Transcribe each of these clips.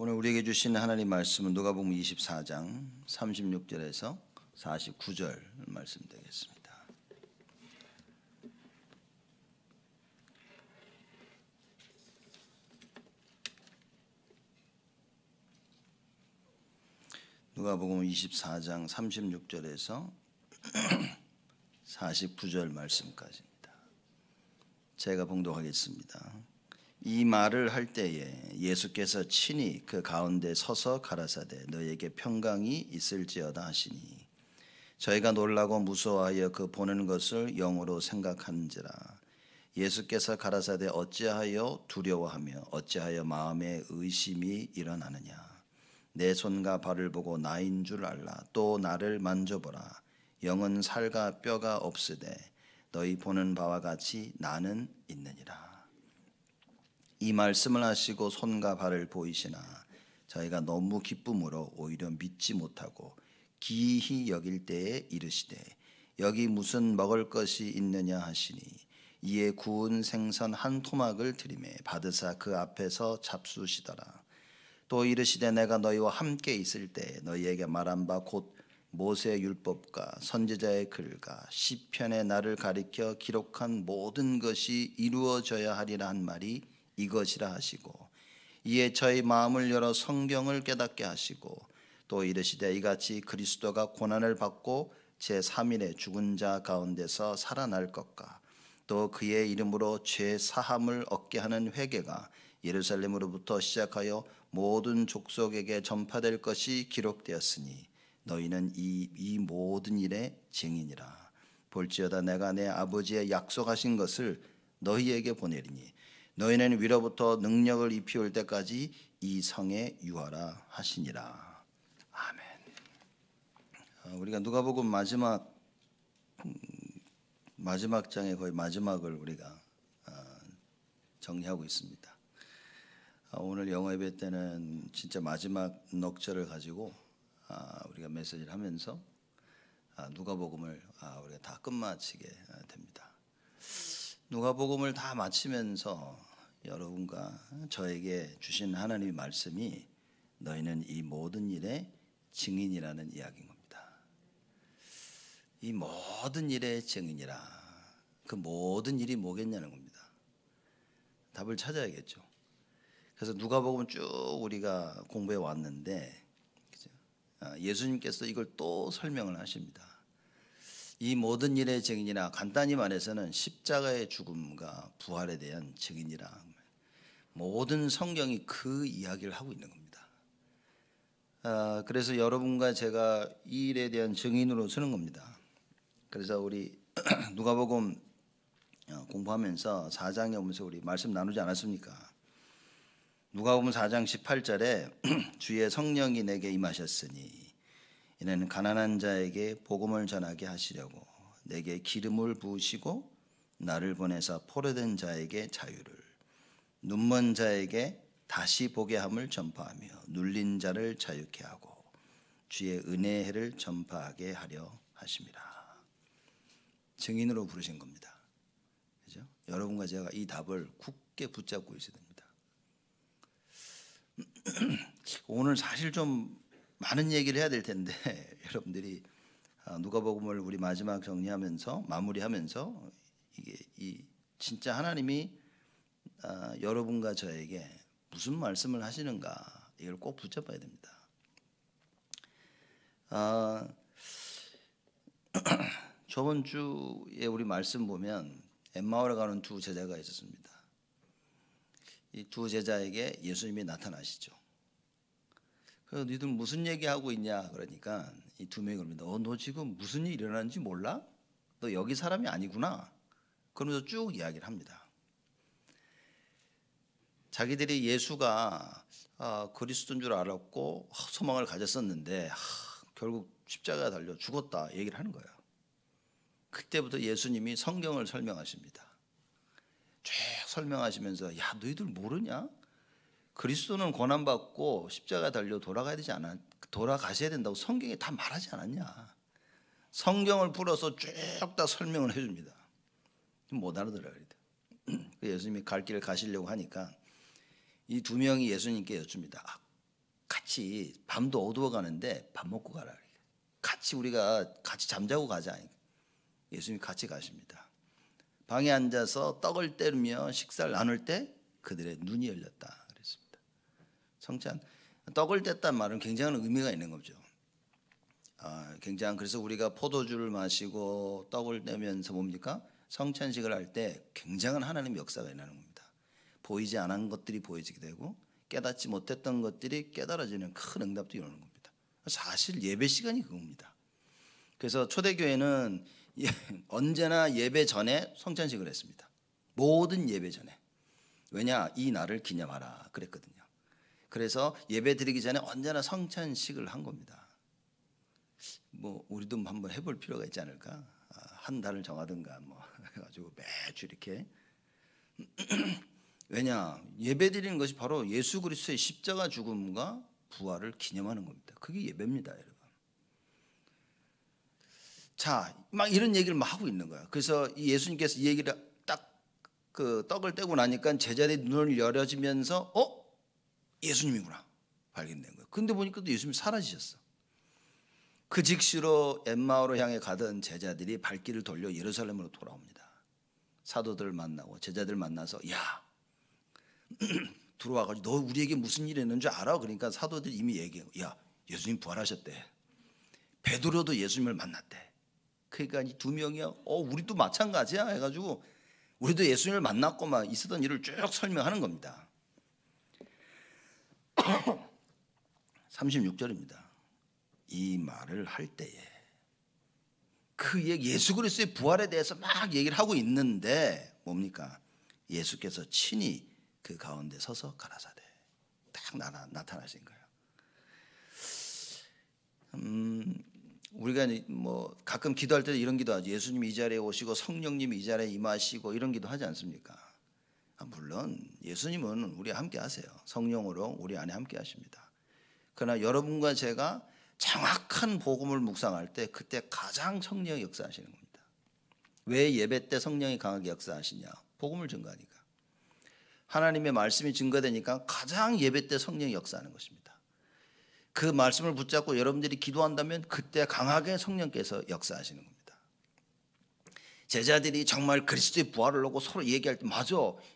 오늘 우리에게 주신 하나님 말씀은 누가복음 24장 36절에서 49절 말씀 되겠습니다. 누가복음 24장 36절에서 49절 말씀까지입니다. 제가 봉독하겠습니다. 이 말을 할 때에 예수께서 친히 그 가운데 서서 가라사대 너에게 평강이 있을지어다 하시니 저희가 놀라고 무서워하여 그 보는 것을 영으로 생각하는지라 예수께서 가라사대 어찌하여 두려워하며 어찌하여 마음에 의심이 일어나느냐 내 손과 발을 보고 나인 줄 알라 또 나를 만져보라 영은 살과 뼈가 없으되 너희 보는 바와 같이 나는 있느니라 이 말씀을 하시고 손과 발을 보이시나 저희가 너무 기쁨으로 오히려 믿지 못하고 기히 여길 때에 이르시되 여기 무슨 먹을 것이 있느냐 하시니 이에 구운 생선 한 토막을 들이매 받으사 그 앞에서 잡수시더라 또 이르시되 내가 너희와 함께 있을 때 너희에게 말한 바 곧 모세 율법과 선지자의 글과 시편의 나를 가리켜 기록한 모든 것이 이루어져야 하리라 한 말이 이것이라 하시고 이에 저희 마음을 열어 성경을 깨닫게 하시고 또 이르시되 이같이 그리스도가 고난을 받고 제3일에 죽은 자 가운데서 살아날 것과 또 그의 이름으로 죄 사함을 얻게 하는 회개가 예루살렘으로부터 시작하여 모든 족속에게 전파될 것이 기록되었으니 너희는 이, 이 모든 일의 증인이라 볼지어다 내가 내 아버지의 약속하신 것을 너희에게 보내리니 너희는 위로부터 능력을 입히올 때까지 이 성에 유하라 하시니라. 아멘. 어, 우리가 누가복음 마지막 음, 마지막 장의 거의 마지막을 우리가 어, 정리하고 있습니다. 어, 오늘 영어 예배 때는 진짜 마지막 넉절을 가지고 아, 우리가 메시지를 하면서 아, 누가복음을 아, 우리가 다 끝마치게 됩니다. 누가복음을 다 마치면서 여러분과 저에게 주신 하나님의 말씀이 너희는 이 모든 일에 증인이라는 이야기인 겁니다. 이 모든 일의 증인이라 그 모든 일이 뭐겠냐는 겁니다. 답을 찾아야겠죠. 그래서 누가복음 쭉 우리가 공부해 왔는데 아, 예수님께서 이걸 또 설명을 하십니다. 이 모든 일의 증인이나 간단히 말해서는 십자가의 죽음과 부활에 대한 증인이라 모든 성경이 그 이야기를 하고 있는 겁니다. 아, 그래서 여러분과 제가 이 일에 대한 증인으로 서는 겁니다. 그래서 우리 누가복음 아, 공부하면서 4장에 오면서 우리 말씀 나누지 않았습니까? 누가복음 4장 18절에 주의 성령이 내게 임하셨으니 이는 가난한 자에게 복음을 전하게 하시려고 내게 기름을 부으시고 나를 보내사 포로된 자에게 자유를 눈먼 자에게 다시 보게 함을 전파하며 눌린 자를 자유케 하고 주의 은혜의 해를 전파하게 하려 하십니다. 증인으로 부르신 겁니다. 그죠? 여러분과 제가 이 답을 굳게 붙잡고 있어야 됩니다. 오늘 사실 좀 많은 얘기를 해야 될 텐데 여러분들이 아, 누가복음을 우리 마지막 정리하면서 마무리하면서 이게 이 진짜 하나님이 아, 여러분과 저에게 무슨 말씀을 하시는가 이걸 꼭 붙잡아야 됩니다. 아, 저번 주에 우리 말씀 보면 엠마오를 가는 두 제자가 있었습니다. 이 두 제자에게 예수님이 나타나시죠. 그희들 무슨 얘기하고 있냐 그러니까 이 두 명이 그럽니다. 어, 너 지금 무슨 일이 일어나는지 몰라? 너 여기 사람이 아니구나. 그러면서 쭉 이야기를 합니다. 자기들이 예수가 아, 그리스도인 줄 알았고 소망을 가졌었는데 아, 결국 십자가에 달려 죽었다 얘기를 하는 거예요. 그때부터 예수님이 성경을 설명하십니다. 쭉 설명하시면서 야 너희들 모르냐? 그리스도는 고난받고 십자가 달려 돌아가야 되지 않아 돌아가셔야 된다고 성경에 다 말하지 않았냐? 성경을 풀어서 쭉 다 설명을 해줍니다. 못 알아들어요. 그 예수님이 갈 길을 가시려고 하니까 이 두 명이 예수님께 여쭙니다. 아, 같이 밤도 어두워 가는데 밥 먹고 가라. 같이 우리가 같이 잠자고 가자. 예수님이 같이 가십니다. 방에 앉아서 떡을 때르며 식사를 나눌 때 그들의 눈이 열렸다. 성찬 떡을 뗐단 말은 굉장한 의미가 있는 거죠. 아, 굉장한 그래서 우리가 포도주를 마시고 떡을 떼면서 뭡니까? 성찬식을 할 때 굉장한 하나님 역사가 일어나는 겁니다. 보이지 않은 것들이 보여지게 되고 깨닫지 못했던 것들이 깨달아지는 큰 응답도 일어는 겁니다. 사실 예배 시간이 그겁니다. 그래서 초대교회는 예, 언제나 예배 전에 성찬식을 했습니다. 모든 예배 전에. 왜냐 이 날을 기념하라 그랬거든요. 그래서 예배 드리기 전에 언제나 성찬식을 한 겁니다. 뭐 우리도 뭐 한번 해볼 필요가 있지 않을까? 아, 한 달을 정하든가 뭐 해가지고 매주 이렇게 왜냐 예배 드리는 것이 바로 예수 그리스도의 십자가 죽음과 부활을 기념하는 겁니다. 그게 예배입니다, 여러분. 자, 막 이런 얘기를 막 하고 있는 거야. 그래서 예수님께서 이 얘기를 딱그 떡을 떼고 나니까 제자들이 눈을 열어지면서 어 예수님이구나 발견된 거예요. 근데 보니까 또 예수님이 사라지셨어. 그 직시로 엠마오로 향해 가던 제자들이 발길을 돌려 예루살렘으로 돌아옵니다. 사도들 만나고 제자들 만나서 야 들어와가지고 너 우리에게 무슨 일이 있는 줄 알아? 그러니까 사도들 이미 얘기해요. 야 예수님 부활하셨대. 베드로도 예수님을 만났대. 그러니까 이 두 명이 어 우리도 마찬가지야 해가지고 우리도 예수님을 만났고 막 있었던 일을 쭉 설명하는 겁니다. 36절입니다. 이 말을 할 때에 그 예수 그리스도의 부활에 대해서 막 얘기를 하고 있는데 뭡니까? 예수께서 친히 그 가운데 서서 가라사대 딱 나나, 나타나신 거예요. 음, 우리가 뭐 가끔 기도할 때 이런 기도하죠. 예수님 이 자리에 오시고 성령님 이 자리에 임하시고 이런 기도하지 않습니까? 아, 물론 예수님은 우리 함께 하세요. 성령으로 우리 안에 함께 하십니다. 그러나 여러분과 제가 정확한 복음을 묵상할 때 그때 가장 성령이 역사하시는 겁니다. 왜 예배 때 성령이 강하게 역사하시냐? 복음을 증거하니까. 하나님의 말씀이 증거되니까 가장 예배 때 성령이 역사하는 것입니다. 그 말씀을 붙잡고 여러분들이 기도한다면 그때 강하게 성령께서 역사하시는 겁니다. 제자들이 정말 그리스도의 부활을 놓고 서로 얘기할 때 맞아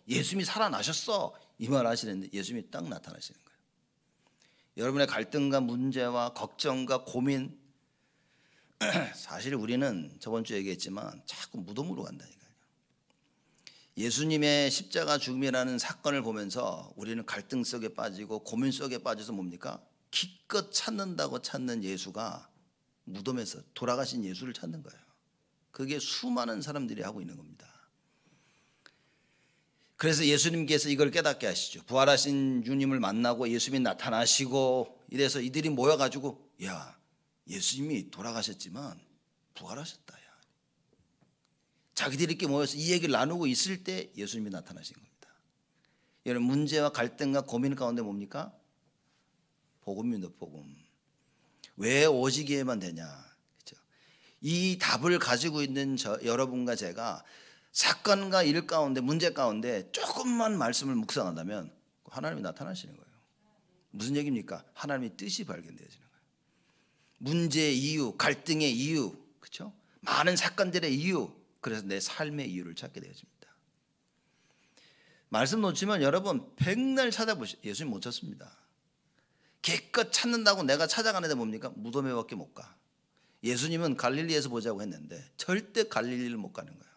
예수님이 살아나셨어 이 말 하시는데 예수님이 딱 나타나시는 거예요. 여러분의 갈등과 문제와 걱정과 고민 사실 우리는 저번 주에 얘기했지만 자꾸 무덤으로 간다니까요. 예수님의 십자가 죽음이라는 사건을 보면서 우리는 갈등 속에 빠지고 고민 속에 빠져서 뭡니까? 기껏 찾는다고 찾는 예수가 무덤에서 돌아가신 예수를 찾는 거예요. 그게 수많은 사람들이 하고 있는 겁니다. 그래서 예수님께서 이걸 깨닫게 하시죠. 부활하신 주님을 만나고 예수님이 나타나시고 이래서 이들이 모여가지고 야 예수님이 돌아가셨지만 부활하셨다. 야. 자기들이 이렇게 모여서 이 얘기를 나누고 있을 때 예수님이 나타나신 겁니다. 여러분 문제와 갈등과 고민 가운데 뭡니까? 복음입니다. 복음. 왜 오지기에만 되냐? 이 답을 가지고 있는 저, 여러분과 제가 사건과 일 가운데 문제 가운데 조금만 말씀을 묵상한다면 하나님이 나타나시는 거예요. 무슨 얘기입니까? 하나님의 뜻이 발견되어지는 거예요. 문제의 이유, 갈등의 이유, 그렇죠? 많은 사건들의 이유, 그래서 내 삶의 이유를 찾게 되어집니다. 말씀 놓치면 여러분 백날 찾아보시 예수님 못 찾습니다. 개껏 찾는다고 내가 찾아가는데 뭡니까? 무덤에밖에 못 가. 예수님은 갈릴리에서 보자고 했는데 절대 갈릴리를 못 가는 거예요.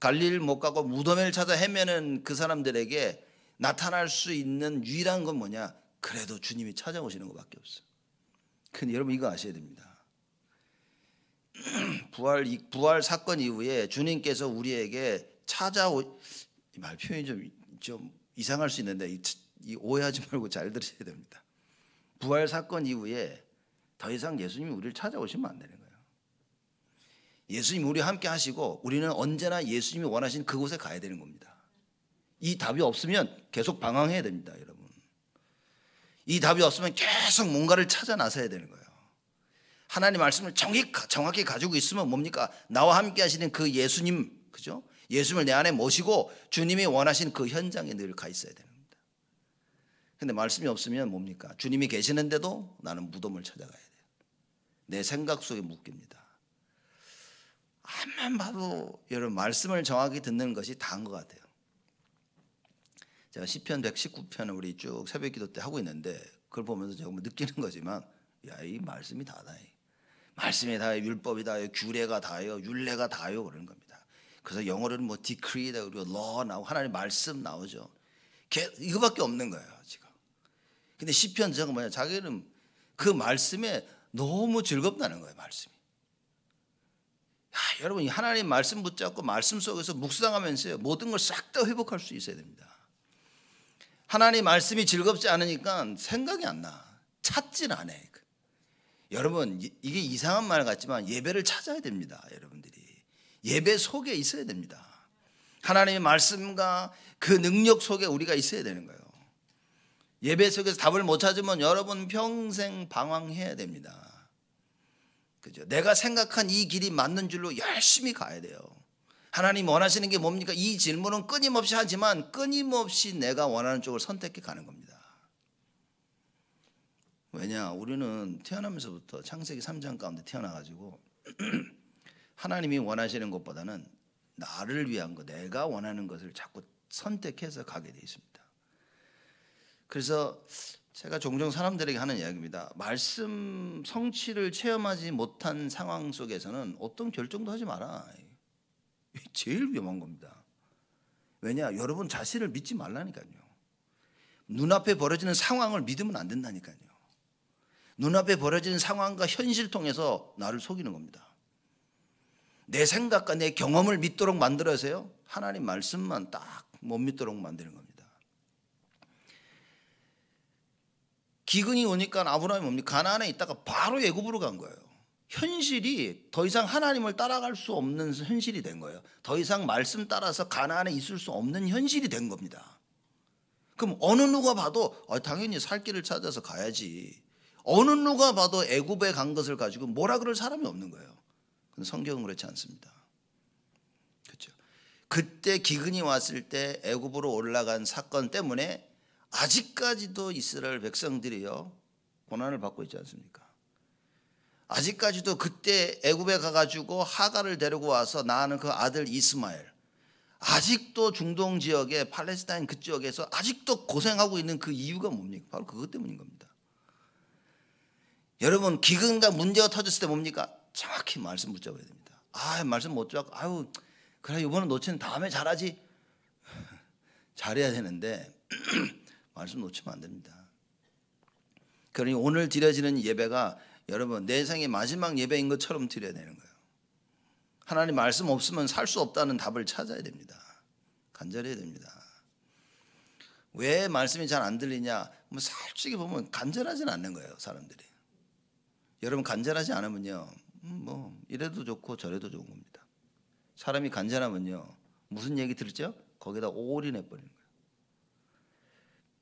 갈릴리를 못 가고 무덤을 찾아 헤매는 그 사람들에게 나타날 수 있는 유일한 건 뭐냐? 그래도 주님이 찾아오시는 것밖에 없어요. 근데 여러분 이거 아셔야 됩니다. 부활 부활 사건 이후에 주님께서 우리에게 찾아오 말 표현이 좀, 좀 이상할 수 있는데 이, 이 오해하지 말고 잘 들으셔야 됩니다. 부활 사건 이후에 더 이상 예수님이 우리를 찾아오시면 안 되는 거예요. 예수님 우리 함께 하시고 우리는 언제나 예수님이 원하신 그곳에 가야 되는 겁니다. 이 답이 없으면 계속 방황해야 됩니다, 여러분. 이 답이 없으면 계속 뭔가를 찾아 나서야 되는 거예요. 하나님 말씀을 정확 정확히 가지고 있으면 뭡니까? 나와 함께 하시는 그 예수님, 그죠? 예수님을 내 안에 모시고 주님이 원하신 그 현장에 늘 가 있어야 되니다 근데 말씀이 없으면 뭡니까? 주님이 계시는데도 나는 무덤을 찾아가야 돼. 내 생각 속에 묶입니다. 한만 봐도 여러분 말씀을 정확히 듣는 것이 다인 것 같아요. 제가 시편 1 1 9편 우리 쭉 새벽기도 때 하고 있는데 그걸 보면서 제가 뭐 느끼는 거지만 야 이 말씀이 다다. 말씀이 다요, 율법이 다요, 규례가 다요, 율례가 다요 그러 겁니다. 그래서 영어로는 뭐 decree다 그리고 law 나오고 하나님 말씀 나오죠. 개, 이거밖에 없는 거예요 지금. 근데 시편 제가 뭐냐 자기는 그 말씀에 너무 즐겁다는 거예요, 말씀이. 야, 여러분, 이 하나님 말씀 붙잡고 말씀 속에서 묵상하면서 모든 걸 싹 다 회복할 수 있어야 됩니다. 하나님 말씀이 즐겁지 않으니까 생각이 안 나. 찾진 않아. 그. 여러분, 이게 이상한 말 같지만 예배를 찾아야 됩니다, 여러분들이. 예배 속에 있어야 됩니다. 하나님의 말씀과 그 능력 속에 우리가 있어야 되는 거예요. 예배 속에서 답을 못 찾으면 여러분 평생 방황해야 됩니다. 그죠? 내가 생각한 이 길이 맞는 줄로 열심히 가야 돼요. 하나님 원하시는 게 뭡니까? 이 질문은 끊임없이 하지만 끊임없이 내가 원하는 쪽을 선택해 가는 겁니다. 왜냐? 우리는 태어나면서부터 창세기 3장 가운데 태어나가지고 하나님이 원하시는 것보다는 나를 위한 것, 내가 원하는 것을 자꾸 선택해서 가게 돼 있습니다. 그래서 제가 종종 사람들에게 하는 이야기입니다. 말씀 성취를 체험하지 못한 상황 속에서는 어떤 결정도 하지 마라. 제일 위험한 겁니다. 왜냐? 여러분 자신을 믿지 말라니까요. 눈앞에 벌어지는 상황을 믿으면 안 된다니까요. 눈앞에 벌어지는 상황과 현실 통해서 나를 속이는 겁니다. 내 생각과 내 경험을 믿도록 만들어서요. 하나님 말씀만 딱 못 믿도록 만드는 겁니다. 기근이 오니까 아브라함이 뭡니까? 가나안에 있다가 바로 애굽으로 간 거예요. 현실이 더 이상 하나님을 따라갈 수 없는 현실이 된 거예요. 더 이상 말씀 따라서 가나안에 있을 수 없는 현실이 된 겁니다. 그럼 어느 누가 봐도 어, 당연히 살 길을 찾아서 가야지. 어느 누가 봐도 애굽에 간 것을 가지고 뭐라 그럴 사람이 없는 거예요. 근데 성경은 그렇지 않습니다. 그렇죠. 그때 기근이 왔을 때 애굽으로 올라간 사건 때문에 아직까지도 이스라엘 백성들이요 고난을 받고 있지 않습니까? 아직까지도 그때 애굽에 가가지고 하가를 데리고 와서 나는 그 아들 이스마엘 아직도 중동 지역에 팔레스타인 그 지역에서 아직도 고생하고 있는 그 이유가 뭡니까? 바로 그것 때문인 겁니다. 여러분 기근과 문제가 터졌을 때 뭡니까? 정확히 말씀 붙잡아야 됩니다. 아 말씀 못 잡고 아유 그래 이번에 놓치는 다음에 잘하지 잘해야 되는데 말씀 놓치면 안 됩니다. 그러니 오늘 드려지는 예배가 여러분 내 생의 마지막 예배인 것처럼 드려야 되는 거예요. 하나님 말씀 없으면 살 수 없다는 답을 찾아야 됩니다. 간절해야 됩니다. 왜 말씀이 잘 안 들리냐? 뭐 솔직히 보면 간절하진 않는 거예요, 사람들이. 여러분 간절하지 않으면요, 음, 뭐 이래도 좋고 저래도 좋은 겁니다. 사람이 간절하면요, 무슨 얘기 들죠 거기다 올인해 버리는.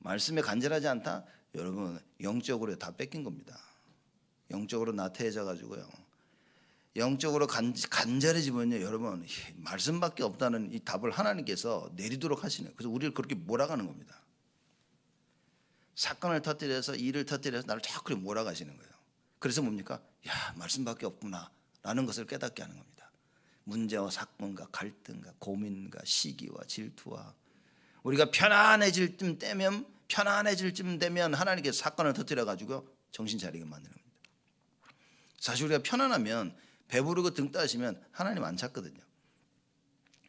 말씀에 간절하지 않다? 여러분 영적으로 다 뺏긴 겁니다. 영적으로 나태해져 가지고요. 영적으로 간, 간절해지면요, 여러분 말씀밖에 없다는 이 답을 하나님께서 내리도록 하시네요 그래서 우리를 그렇게 몰아가는 겁니다. 사건을 터뜨려서 일을 터뜨려서 나를 자꾸 몰아가시는 거예요. 그래서 뭡니까? 야 말씀밖에 없구나라는 것을 깨닫게 하는 겁니다. 문제와 사건과 갈등과 고민과 시기와 질투와 우리가 편안해질 쯤 되면 편안해질 쯤 되면 하나님께 사건을 터뜨려 가지고 정신 차리게 만드는 겁니다. 사실 우리가 편안하면 배부르고 등 따시면 하나님 안 찾거든요.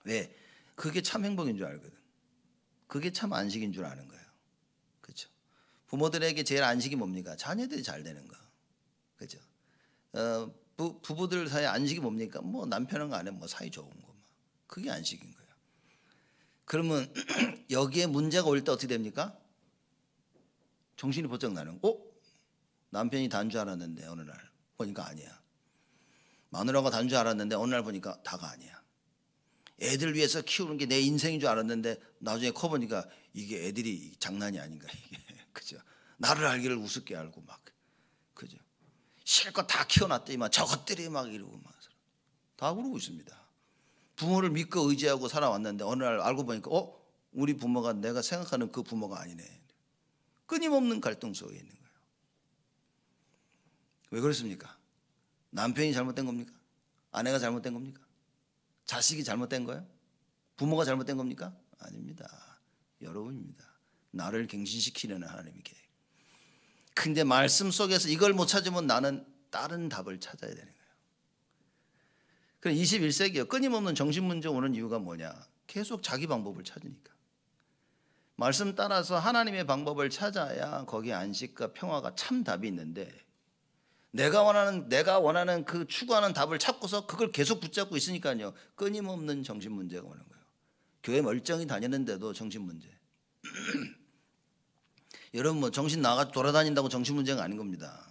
왜? 그게 참 행복인 줄 알거든. 그게 참 안식인 줄 아는 거예요. 그렇죠? 부모들에게 제일 안식이 뭡니까? 자녀들이 잘 되는 거. 그렇죠? 어, 부, 부부들 사이 안식이 뭡니까? 뭐 남편은 간에 뭐 사이 좋은 거. 뭐. 그게 안식인 거예요. 그러면 여기에 문제가 올 때 어떻게 됩니까? 정신이 번쩍 나는 어? 남편이 단줄 알았는데 어느 날 보니까 아니야. 마누라가 단줄 알았는데 어느 날 보니까 다가 아니야. 애들 위해서 키우는 게 내 인생인 줄 알았는데 나중에 커 보니까 이게 애들이 장난이 아닌가 이게 그죠? 나를 알기를 우습게 알고 막 그죠? 실컷 다 키워놨더니만 저것들이 막 이러고 막다 그러고 있습니다. 부모를 믿고 의지하고 살아왔는데 어느 날 알고 보니까 어 우리 부모가 내가 생각하는 그 부모가 아니네. 끊임없는 갈등 속에 있는 거예요. 왜 그렇습니까? 남편이 잘못된 겁니까? 아내가 잘못된 겁니까? 자식이 잘못된 거예요? 부모가 잘못된 겁니까? 아닙니다. 여러분입니다. 나를 갱신시키려는 하나님의 계획. 근데 말씀 속에서 이걸 못 찾으면 나는 다른 답을 찾아야 되는 거예요. 그럼 21세기에 끊임없는 정신 문제 오는 이유가 뭐냐? 계속 자기 방법을 찾으니까. 말씀 따라서 하나님의 방법을 찾아야 거기 안식과 평화가 참 답이 있는데 내가 원하는 내가 원하는 그 추구하는 답을 찾고서 그걸 계속 붙잡고 있으니까요. 끊임없는 정신 문제가 오는 거예요. 교회 멀쩡히 다니는데도 정신 문제. 여러분 뭐 정신 나가 돌아다닌다고 정신 문제가 아닌 겁니다.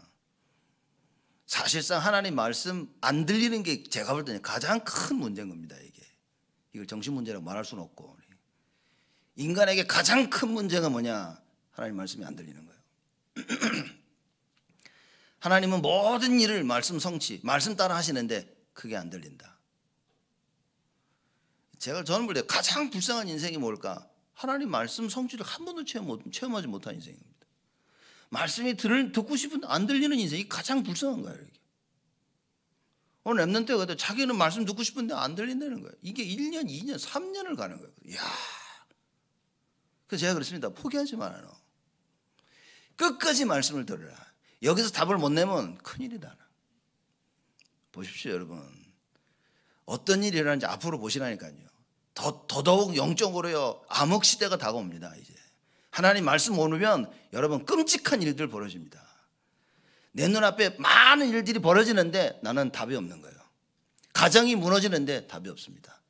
사실상 하나님 말씀 안 들리는 게 제가 볼 때는 가장 큰 문제인 겁니다, 이게. 이걸 정신 문제라고 말할 수는 없고. 인간에게 가장 큰 문제가 뭐냐? 하나님 말씀이 안 들리는 거예요. 하나님은 모든 일을 말씀 성취, 말씀 따라 하시는데 그게 안 들린다. 제가 저는 볼 때 가장 불쌍한 인생이 뭘까? 하나님 말씀 성취를 한 번도 체험, 체험하지 못한 인생입니다. 말씀이 들, 듣고 싶은 데안 들리는 인생이 가장 불쌍한 거예요. 이게. 오늘 어, 랩넌 때가 또 자기는 말씀 듣고 싶은데 안 들린다는 거예요. 이게 1년, 2년, 3년을 가는 거예요. 이야. 그래서 제가 그렇습니다. 포기하지 말아요. 끝까지 말씀을 들으라. 여기서 답을 못 내면 큰일이다. 보십시오, 여러분. 어떤 일이 일어나는지 앞으로 보시라니까요. 더, 더더욱 영적으로요, 암흑시대가 다가옵니다, 이제. 하나님 말씀 모르면 여러분 끔찍한 일들 벌어집니다. 내 눈앞에 많은 일들이 벌어지는데 나는 답이 없는 거예요. 가정이 무너지는데 답이 없습니다.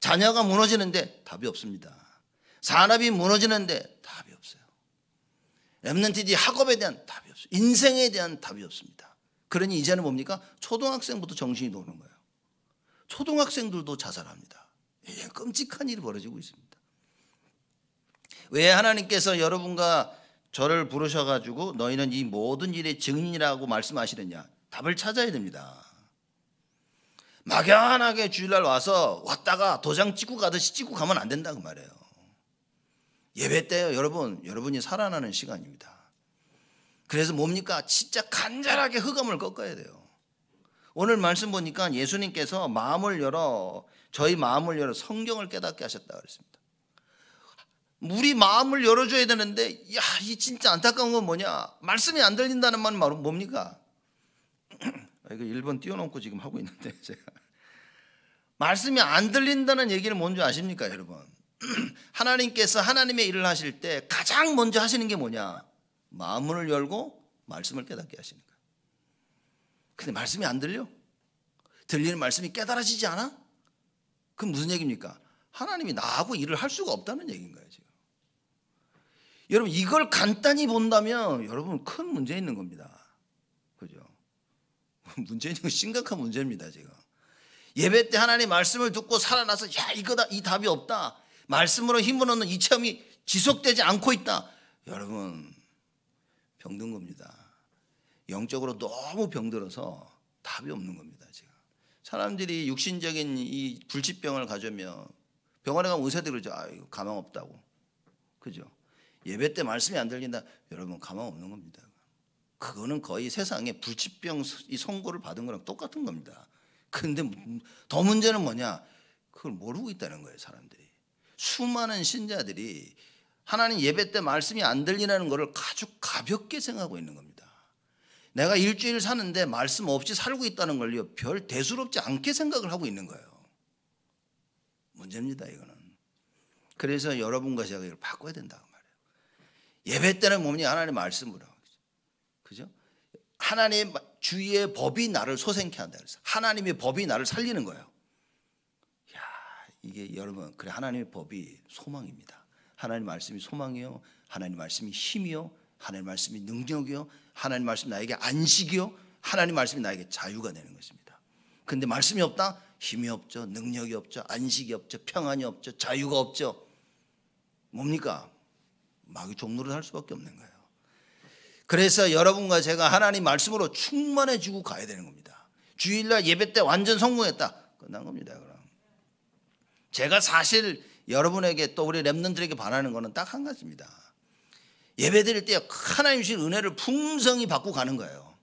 자녀가 무너지는데 답이 없습니다. 산업이 무너지는데 답이 없어요. 랩런티디 학업에 대한 답이 없어요. 인생에 대한 답이 없습니다. 그러니 이제는 뭡니까? 초등학생부터 정신이 도는 거예요. 초등학생들도 자살합니다. 끔찍한 일이 벌어지고 있습니다. 왜 하나님께서 여러분과 저를 부르셔가지고 너희는 이 모든 일의 증인이라고 말씀하시느냐? 답을 찾아야 됩니다. 막연하게 주일날 와서 왔다가 도장 찍고 가듯이 찍고 가면 안 된다고 말해요. 예배 때요, 여러분, 여러분이 살아나는 시간입니다. 그래서 뭡니까? 진짜 간절하게 흑암을 꺾어야 돼요. 오늘 말씀 보니까 예수님께서 마음을 열어, 저희 마음을 열어 성경을 깨닫게 하셨다 그랬습니다. 우리 마음을 열어줘야 되는데, 야, 이 진짜 안타까운 건 뭐냐? 말씀이 안 들린다는 말은 뭐, 뭡니까? 아, 이거 1번 뛰어넘고 지금 하고 있는데, 제가. 말씀이 안 들린다는 얘기를 뭔지 아십니까, 여러분? 하나님께서 하나님의 일을 하실 때 가장 먼저 하시는 게 뭐냐? 마음을 열고 말씀을 깨닫게 하시는 거예요. 근데 말씀이 안 들려? 들리는 말씀이 깨달아지지 않아? 그럼 무슨 얘기입니까? 하나님이 나하고 일을 할 수가 없다는 얘기인 거예요, 지금. 여러분 이걸 간단히 본다면 여러분 큰 문제 있는 겁니다. 그죠? 문제 있는 심각한 문제입니다, 지금. 예배 때 하나님 말씀을 듣고 살아나서 야, 이거다 이 답이 없다. 말씀으로 힘을 얻는 이 체험이 지속되지 않고 있다. 여러분 병든 겁니다. 영적으로 너무 병들어서 답이 없는 겁니다, 지금. 사람들이 육신적인 이 불치병을 가져면 병원에 가면 의사들이 그러죠. 아, 이 가망 없다고. 그죠? 예배 때 말씀이 안 들린다. 여러분 가망 없는 겁니다. 그거는 거의 세상에 불치병 이 선고를 받은 거랑 똑같은 겁니다. 근데 더 문제는 뭐냐? 그걸 모르고 있다는 거예요, 사람들이. 수많은 신자들이 하나님 예배 때 말씀이 안 들리라는 것을 아주 가볍게 생각하고 있는 겁니다. 내가 일주일 사는데 말씀 없이 살고 있다는 걸요, 별 대수롭지 않게 생각을 하고 있는 거예요. 문제입니다, 이거는. 그래서 여러분과 제가 이걸 바꿔야 된다고. 예배 때는 뭡니까? 하나님 말씀으로. 그죠? 하나님 주위의 법이 나를 소생케 한다. 그래서 하나님의 법이 나를 살리는 거예요. 야, 이게 여러분, 그래 하나님의 법이 소망입니다. 하나님 말씀이 소망이요. 하나님 말씀이 힘이요. 하나님 말씀이 능력이요. 하나님 말씀 나에게 안식이요. 하나님 말씀이 나에게 자유가 되는 것입니다. 근데 말씀이 없다? 힘이 없죠. 능력이 없죠. 안식이 없죠. 평안이 없죠. 자유가 없죠. 뭡니까? 마귀 종로를 할 수밖에 없는 거예요. 그래서 여러분과 제가 하나님 말씀으로 충만해지고 가야 되는 겁니다. 주일날 예배 때 완전 성공했다. 끝난 겁니다. 그럼 제가 사실 여러분에게 또 우리 랩런들에게 바라는 것은 딱 한 가지입니다. 예배 드릴 때 하나님 주신 은혜를 풍성히 받고 가는 거예요.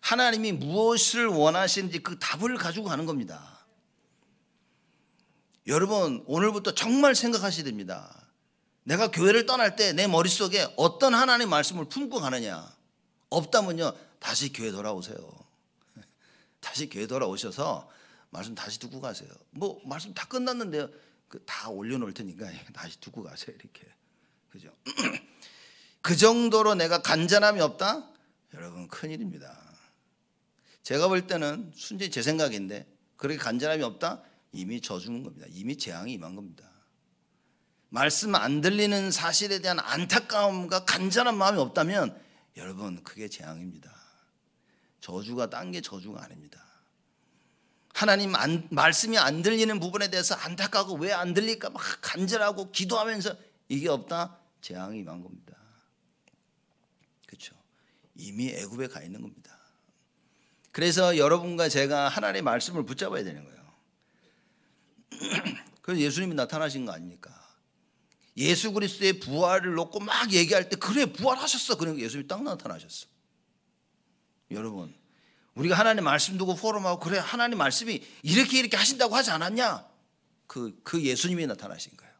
하나님이 무엇을 원하시는지 그 답을 가지고 가는 겁니다. 여러분 오늘부터 정말 생각하셔야 됩니다. 내가 교회를 떠날 때 내 머릿속에 어떤 하나님의 말씀을 품고 가느냐. 없다면요. 다시 교회 돌아오세요. 다시 교회 돌아오셔서 말씀 다시 듣고 가세요. 뭐 말씀 다 끝났는데요. 그 다 올려놓을 테니까 다시 듣고 가세요. 이렇게. 그죠? 그 정도로 내가 간절함이 없다? 여러분 큰일입니다. 제가 볼 때는 순전히 제 생각인데 그렇게 간절함이 없다? 이미 저주는 겁니다. 이미 재앙이 임한 겁니다. 말씀 안 들리는 사실에 대한 안타까움과 간절한 마음이 없다면 여러분 그게 재앙입니다. 저주가 딴 게 저주가 아닙니다. 하나님 안, 말씀이 안 들리는 부분에 대해서 안타까고 왜 안 들릴까 막 간절하고 기도하면서 이게 없다 재앙이 임한 겁니다. 그렇죠? 이미 애굽에 가 있는 겁니다. 그래서 여러분과 제가 하나님의 말씀을 붙잡아야 되는 거예요. 그래서 예수님이 나타나신 거 아닙니까? 예수 그리스도의 부활을 놓고 막 얘기할 때 그래 부활하셨어. 그러니까 예수님이 딱 나타나셨어. 여러분 우리가 하나님 말씀 두고 포럼하고 그래 하나님 말씀이 이렇게 이렇게 하신다고 하지 않았냐? 그, 그 예수님이 나타나신 거예요.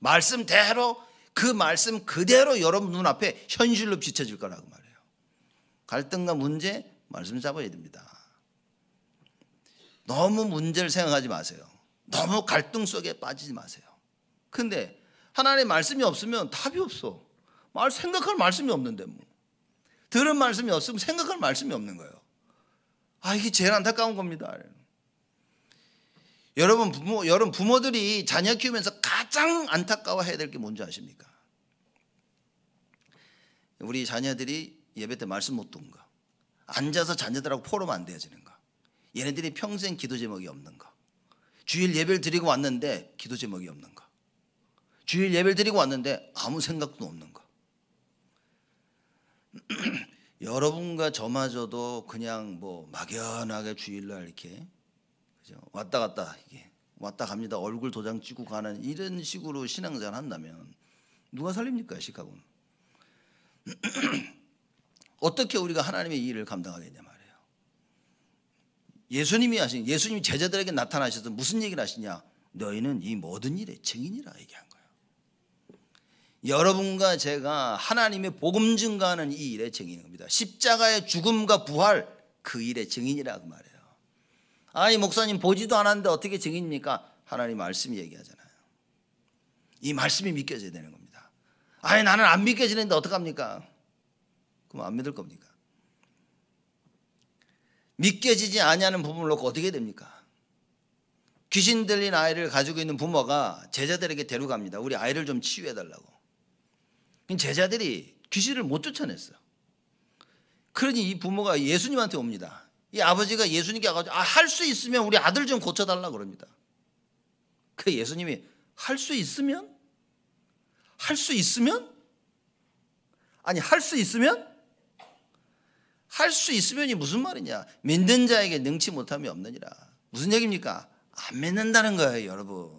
말씀대로 그 말씀 그대로 여러분 눈앞에 현실로 비춰질 거라고 말해요. 갈등과 문제 말씀 잡아야 됩니다. 너무 문제를 생각하지 마세요. 너무 갈등 속에 빠지지 마세요. 근데 하나님의 말씀이 없으면 답이 없어. 말 생각할 말씀이 없는데 뭐. 들은 말씀이 없으면 생각할 말씀이 없는 거예요. 아 이게 제일 안타까운 겁니다. 여러분 부모 여러분 부모들이 자녀 키우면서 가장 안타까워해야 될 게 뭔지 아십니까? 우리 자녀들이 예배 때 말씀 못 듣는가? 앉아서 자녀들하고 포럼 안 되어지는가? 얘네들이 평생 기도 제목이 없는가? 주일 예배를 드리고 왔는데 기도 제목이 없는가? 주일 예배를 드리고 왔는데 아무 생각도 없는 거. 여러분과 저마저도 그냥 뭐 막연하게 주일날 이렇게 그죠? 왔다 갔다 이게 왔다 갑니다. 얼굴 도장 찍고 가는 이런 식으로 신앙생활 한다면 누가 살립니까 시카고는? 어떻게 우리가 하나님의 일을 감당하겠냐 말이에요. 예수님이 하신 예수님이 제자들에게 나타나셔서 무슨 얘기를 하시냐? 너희는 이 모든 일의 증인이라 얘기한 거예요. 여러분과 제가 하나님의 복음 증가하는 이 일의 증인입니다. 십자가의 죽음과 부활 그 일의 증인이라고 말해요. 아니 목사님 보지도 않았는데 어떻게 증인입니까? 하나님 말씀 얘기하잖아요. 이 말씀이 믿겨져야 되는 겁니다. 아니 나는 안 믿겨지는데 어떡합니까? 그럼 안 믿을 겁니까? 믿겨지지 아니하는 부분을 놓고 어떻게 됩니까? 귀신 들린 아이를 가지고 있는 부모가 제자들에게 데려갑니다. 우리 아이를 좀 치유해 달라고. 제자들이 귀신을 못 쫓아냈어. 그러니 이 부모가 예수님한테 옵니다. 이 아버지가 예수님께 가서 아, 할 수 있으면 우리 아들 좀 고쳐달라 그럽니다. 그 예수님이 할 수 있으면? 할 수 있으면? 아니, 할 수 있으면? 할 수 있으면이 무슨 말이냐? 믿는 자에게 능치 못함이 없느니라. 무슨 얘기입니까? 안 믿는다는 거예요, 여러분.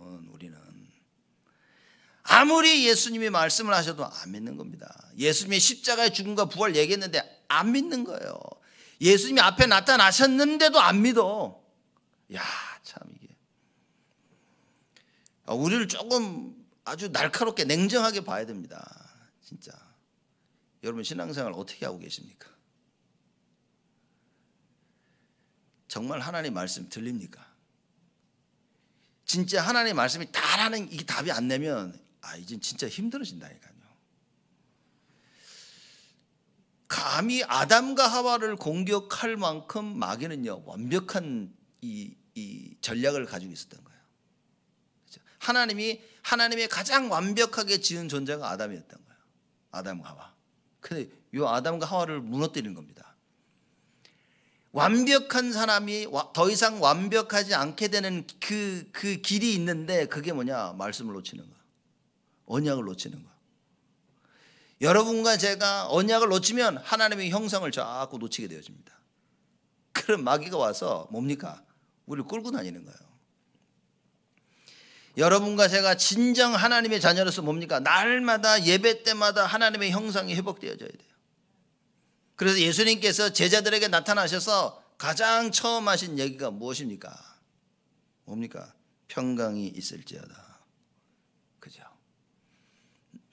아무리 예수님이 말씀을 하셔도 안 믿는 겁니다. 예수님이 십자가의 죽음과 부활 얘기했는데 안 믿는 거예요. 예수님이 앞에 나타나셨는데도 안 믿어. 야, 참 이게. 아, 우리를 조금 아주 날카롭게 냉정하게 봐야 됩니다. 진짜. 여러분 신앙생활 어떻게 하고 계십니까? 정말 하나님 말씀 들립니까? 진짜 하나님 말씀이 다라는 이게 답이 안 내면 아, 이젠 진짜 힘들어진다니까요. 감히 아담과 하와를 공격할 만큼 마귀는요, 완벽한 이, 이 전략을 가지고 있었던 거예요. 그렇죠? 하나님이, 하나님의 가장 완벽하게 지은 존재가 아담이었던 거예요. 아담과 하와. 근데 이 아담과 하와를 무너뜨린 겁니다. 완벽한 사람이 더 이상 완벽하지 않게 되는 그, 그 길이 있는데 그게 뭐냐? 말씀을 놓치는 거 언약을 놓치는 거 여러분과 제가 언약을 놓치면 하나님의 형상을 자꾸 놓치게 되어집니다. 그럼 마귀가 와서 뭡니까? 우리를 끌고 다니는 거예요. 여러분과 제가 진정 하나님의 자녀로서 뭡니까? 날마다 예배 때마다 하나님의 형상이 회복되어져야 돼요. 그래서 예수님께서 제자들에게 나타나셔서 가장 처음 하신 얘기가 무엇입니까? 뭡니까? 평강이 있을지어다.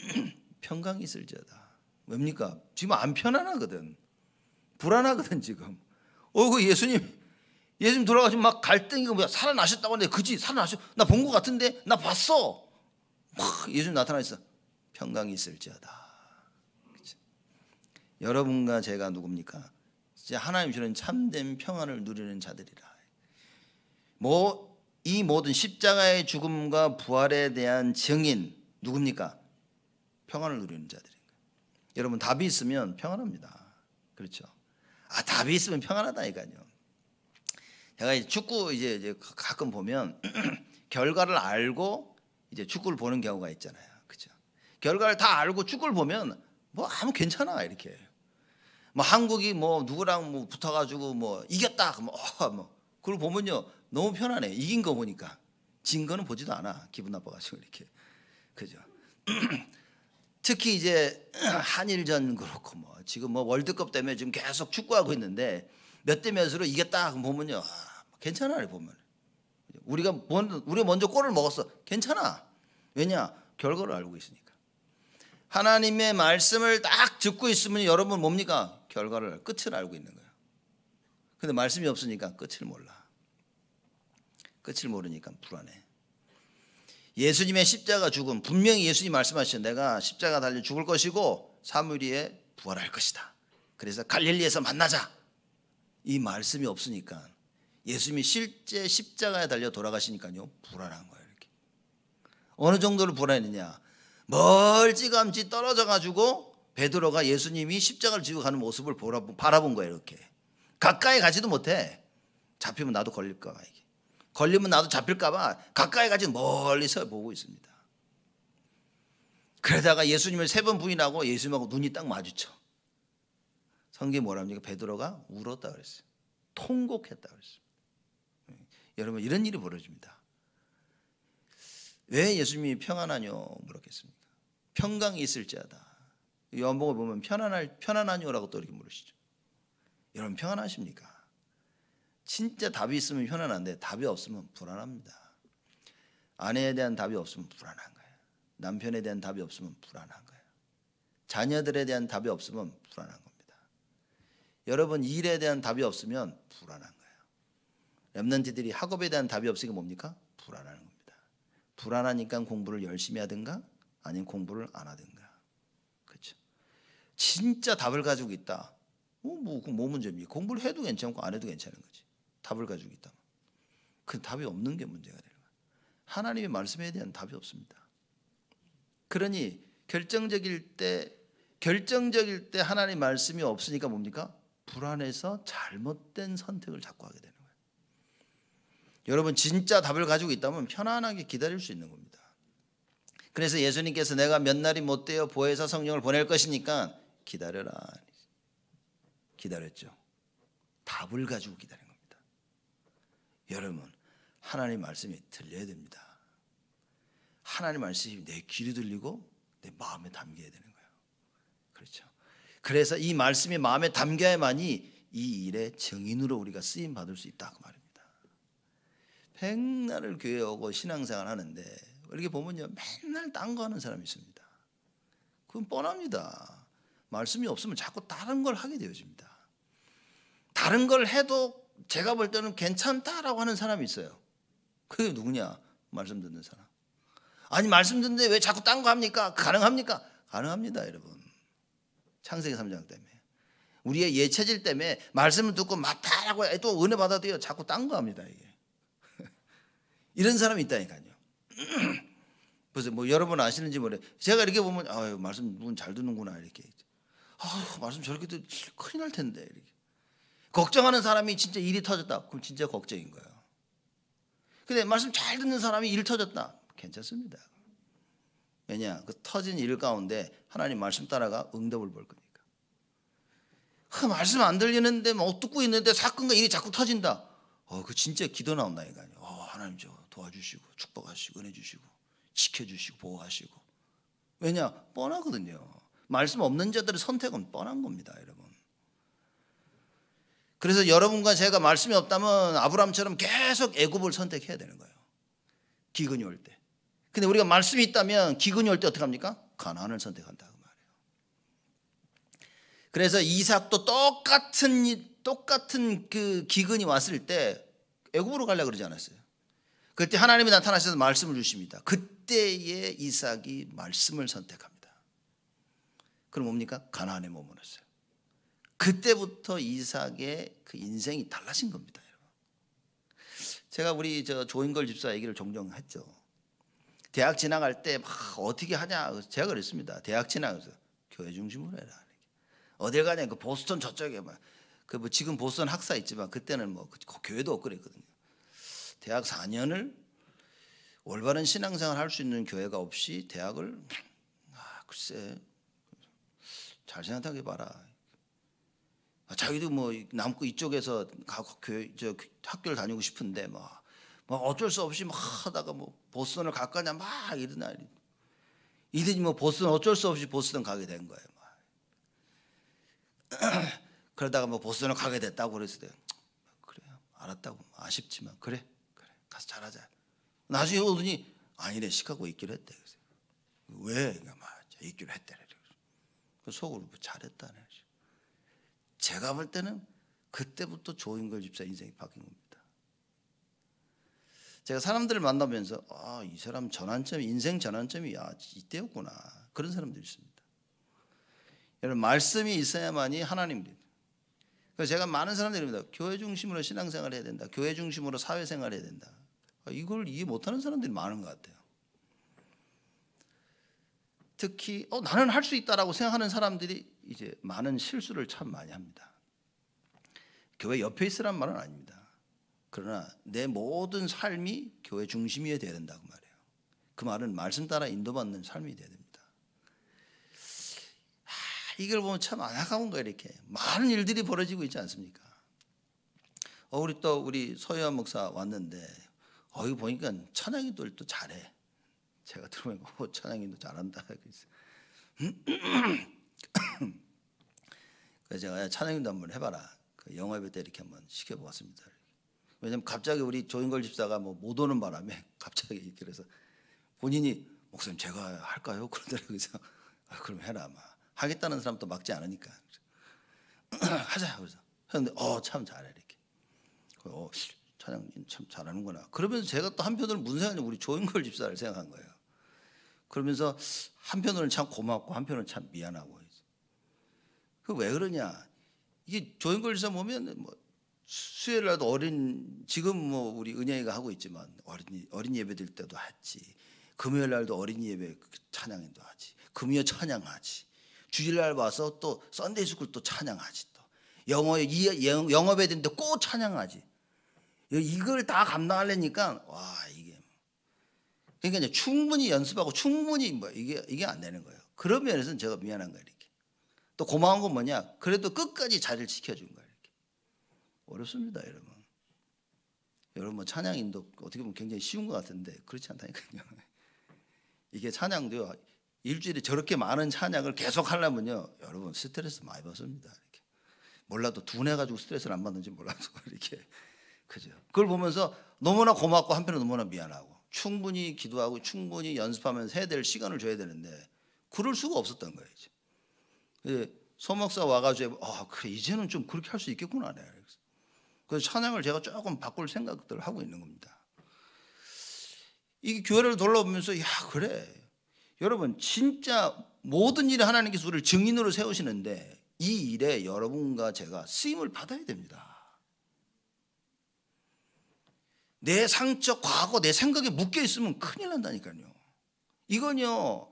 평강이 있을지어다. 뭡니까? 지금 안 편안하거든. 불안하거든 지금. 어이구 예수님 예수님 돌아가시면 막 갈등이고 뭐야 살아나셨다고 하는데 그지 살아나셨 나본 것 같은데 나 봤어 막 예수님 나타나 있어 평강이 있을지어다 그치? 여러분과 제가 누굽니까 이제 하나님 주는 참된 평안을 누리는 자들이라 뭐 이 모든 십자가의 죽음과 부활에 대한 증인 누굽니까 평안을 누리는 자들인 거예요. 여러분 답이 있으면 평안합니다. 그렇죠? 아 답이 있으면 평안하다니까요. 제가 이제 축구 이제, 이제 가끔 보면 결과를 알고 이제 축구를 보는 경우가 있잖아요. 그죠? 결과를 다 알고 축구를 보면 뭐 아무 괜찮아 이렇게. 뭐 한국이 뭐 누구랑 뭐 붙어가지고 뭐 이겼다 그러면 뭐, 어, 뭐 그걸 보면요 너무 편안해 이긴 거 보니까 진 거는 보지도 않아 기분 나빠가지고 이렇게 그죠 특히 이제 한일전 그렇고 뭐 지금 뭐 월드컵 때문에 지금 계속 축구하고 있는데 몇 대 몇으로 이겼다 보면요 괜찮아요 보면 우리가 먼 우리 먼저 골을 먹었어 괜찮아 왜냐 결과를 알고 있으니까 하나님의 말씀을 딱 듣고 있으면 여러분 뭡니까 결과를 끝을 알고 있는 거예 근데 말씀이 없으니까 끝을 몰라 끝을 모르니까 불안해 예수님의 십자가 죽음 분명히 예수님 말씀하신 내가 십자가 달려 죽을 것이고 사무리에 부활할 것이다. 그래서 갈릴리에서 만나자. 이 말씀이 없으니까 예수님이 실제 십자가에 달려 돌아가시니까요. 불안한 거예요. 이렇게. 어느 정도로 불안했냐. 느 멀찌감치 떨어져 가지고 베드로가 예수님이 십자가를 지고 가는 모습을 바라본 거예요. 이렇게. 가까이 가지도 못해. 잡히면 나도 걸릴 거야. 이게. 걸리면 나도 잡힐까봐 가까이 가지 멀리서 보고 있습니다. 그러다가 예수님을 세 번 부인하고 예수님하고 눈이 딱 마주쳐. 성경이 뭐라 니까 베드로가 울었다 그랬어요. 통곡했다 그랬어요. 예, 여러분 이런 일이 벌어집니다. 왜 예수님이 평안하뇨 물었겠습니까? 평강이 있을지하다. 연봉을 보면 편안할 편안하뇨라고 또 이렇게 물으시죠. 여러분 평안하십니까? 진짜 답이 있으면 편안한데 답이 없으면 불안합니다. 아내에 대한 답이 없으면 불안한 거예요. 남편에 대한 답이 없으면 불안한 거예요. 자녀들에 대한 답이 없으면 불안한 겁니다. 여러분 일에 대한 답이 없으면 불안한 거예요. 랩런트들이 학업에 대한 답이 없으니까 뭡니까? 불안한 겁니다. 불안하니까 공부를 열심히 하든가 아니면 공부를 안 하든가. 그렇죠? 진짜 답을 가지고 있다. 어, 뭐, 뭐, 뭐 문제입니까? 공부를 해도 괜찮고 안 해도 괜찮은 거지. 답을 가지고 있다면 그 답이 없는 게 문제가 되는 거예요. 하나님의 말씀에 대한 답이 없습니다. 그러니 결정적일 때 결정적일 때 하나님 말씀이 없으니까 뭡니까? 불안해서 잘못된 선택을 자꾸 하게 되는 거예요. 여러분 진짜 답을 가지고 있다면 편안하게 기다릴 수 있는 겁니다. 그래서 예수님께서 내가 몇 날이 못 되어 보혜사 성령을 보낼 것이니까 기다려라. 기다렸죠. 답을 가지고 기다려. 여러분 하나님 말씀이 들려야 됩니다. 하나님 말씀이 내 귀로 들리고 내 마음에 담겨야 되는 거예요. 그렇죠. 그래서 이 말씀이 마음에 담겨야만이 이 일의 정인으로 우리가 쓰임 받을 수 있다 그 말입니다. 백날을 교회 오고 신앙생활 하는데 이렇게 보면요 맨날 딴 거 하는 사람이 있습니다. 그건 뻔합니다. 말씀이 없으면 자꾸 다른 걸 하게 되어집니다. 다른 걸 해도 제가 볼 때는 괜찮다라고 하는 사람이 있어요. 그게 누구냐? 말씀 듣는 사람. 아니 말씀 듣는데 왜 자꾸 딴 거 합니까? 가능합니까? 가능합니다, 여러분. 창세기 3장 때문에. 우리의 예체질 때문에 말씀을 듣고 맞다라고 또 은혜 받아도요. 자꾸 딴 거 합니다, 이게. 이런 사람이 있다니까요. 그래서 뭐 여러분 아시는지 모르 제가 이렇게 보면 아유, 말씀 누군 잘 듣는구나 이렇게. 아, 말씀 저렇게 도 큰일 날 텐데 이렇게. 걱정하는 사람이 진짜 일이 터졌다. 그럼 진짜 걱정인 거예요. 근데 말씀 잘 듣는 사람이 일 터졌다. 괜찮습니다. 왜냐? 그 터진 일 가운데 하나님 말씀 따라가 응답을 볼 거니까. 그 말씀 안 들리는데 뭐듣고 있는데 사건과 일이 자꾸 터진다. 어, 그 진짜 기도 나온다니까. 어, 하나님 저 도와주시고 축복하시고 은혜 주시고 지켜주시고 보호하시고. 왜냐? 뻔하거든요. 말씀 없는 자들의 선택은 뻔한 겁니다, 여러분. 그래서 여러분과 제가 말씀이 없다면 아브라함처럼 계속 애굽을 선택해야 되는 거예요. 기근이 올 때. 근데 우리가 말씀이 있다면 기근이 올 때 어떻게 합니까? 가나을 선택한다고 그 말해요. 그래서 이삭도 똑같은 똑같은 그 기근이 왔을 때 애굽으로 가려 그러지 않았어요. 그때 하나님이 나타나셔서 말씀을 주십니다. 그때의 이삭이 말씀을 선택합니다. 그럼 뭡니까? 가나에 머물렀어요. 그때부터 이삭의 그 인생이 달라진 겁니다. 여러분. 제가 우리 저 조인걸 집사 얘기를 종종 했죠. 대학 진학할 때 막 어떻게 하냐 제가 그랬습니다. 대학 진학에서 교회 중심으로 해라. 어딜 가냐 그 보스턴 저쪽에 막그뭐 지금 보스턴 학사 있지만 그때는 뭐 그 교회도 없고 그랬거든요. 대학 4년을 올바른 신앙생활 할 수 있는 교회가 없이 대학을 아 글쎄 잘 생각해 봐라. 아, 자기도 뭐 남고 이쪽에서 가고 교회, 저 학교를 다니고 싶은데 뭐, 뭐 어쩔 수 없이 막 하다가 뭐 보스턴을 가까냐 막 이런 날 이든지 이뭐 보스턴 어쩔 수 없이 보스턴 가게 된 거예요. 막. 그러다가 뭐 보스턴을 가게 됐다고 그랬을 때 그래 알았다고 뭐 아쉽지만 그래 그래 가서 잘하자. 나중에 오더니 아니네 시카고 있기로 했대. 그래서. 왜? 그러니까 막 있기로 했대래. 속으로 뭐 잘했다네. 제가 볼 때는 그때부터 조인걸 집사 인생이 바뀐 겁니다. 제가 사람들을 만나면서 아, 이 사람 전환점, 인생 전환점이 야, 아, 이때였구나. 그런 사람들이 있습니다. 여러분 말씀이 있어야만이 하나님입니다. 그래서 제가 많은 사람들입니다. 교회 중심으로 신앙생활 해야 된다. 교회 중심으로 사회생활 해야 된다. 아, 이걸 이해 못하는 사람들이 많은 것 같아요. 특히 어, 나는 할 수 있다라고 생각하는 사람들이 이제 많은 실수를 참 많이 합니다. 교회 옆에 있으란 말은 아닙니다. 그러나 내 모든 삶이 교회 중심이 돼야 된다고 말해요. 그 말은 말씀 따라 인도받는 삶이 돼야 됩니다. 하, 이걸 보면 참 안타까운 거예요, 이렇게. 많은 일들이 벌어지고 있지 않습니까? 어, 우리 또 우리 서유한 목사 왔는데, 어, 이 보니까 찬양이도 또 잘해. 제가 들으면, 어, 찬양이도 잘한다. 음, 그래서 제가 찬양님도 한번 해봐라. 그 영화배 때 이렇게 한번 시켜보았습니다. 왜냐면 갑자기 우리 조인걸 집사가 뭐못 오는 바람에 갑자기 그래서 본인이 목사님 제가 할까요? 그러더라고요. 그래서 아, 그럼 해라 막 하겠다는 사람도 막지 않으니까 하자 그래서 했는데 어 참 잘해 이렇게 어 찬양님 참 잘하는구나 그러면서 제가 또 한편으로 문세현이 우리 조인걸 집사를 생각한 거예요 그러면서 한편으로는 참 고맙고 한편으로는 참 미안하고 그왜 그러냐? 이게 조연골사 인 보면 뭐 수요일 날도 어린 지금 뭐 우리 은영이가 하고 있지만 어린 어린 예배 들 때도 했지 금요일 날도 어린 예배 그 찬양도 인 하지. 금요 찬양하지. 주일날 와서 또 썬데이 스쿨 또 찬양하지 또. 영어 영, 영업에 되는데 꼭 찬양하지. 이걸 다 감당하려니까 와 이게 뭐. 그러니까 충분히 연습하고 충분히 뭐 이게 이게 안 되는 거예요. 그런 면에서는 제가 미안한 거예요. 또 고마운 건 뭐냐? 그래도 끝까지 자리를 지켜준 거야. 이렇게. 어렵습니다, 여러분. 여러분, 뭐 찬양인도 어떻게 보면 굉장히 쉬운 것 같은데, 그렇지 않다니까요. 이게 찬양도요, 일주일에 저렇게 많은 찬양을 계속 하려면요, 여러분, 스트레스 많이 받습니다. 이렇게. 몰라도 둔해가지고 스트레스를 안 받는지 몰라도, 이렇게. 그죠. 그걸 보면서 너무나 고맙고 한편으로 너무나 미안하고 충분히 기도하고 충분히 연습하면서 해야 될 시간을 줘야 되는데 그럴 수가 없었던 거예요. 이제. 예, 소목사 와가지고 아 그래 이제는 좀 그렇게 할 수 있겠구나 내가 네. 그래서 그래서 찬양을 제가 조금 바꿀 생각들을 하고 있는 겁니다. 이 교회를 돌아보면서 야 그래 여러분 진짜 모든 일에 하나님께서 우리를 증인으로 세우시는데 이 일에 여러분과 제가 쓰임을 받아야 됩니다. 내 상처, 과거, 내 생각에 묶여 있으면 큰일 난다니까요. 이건요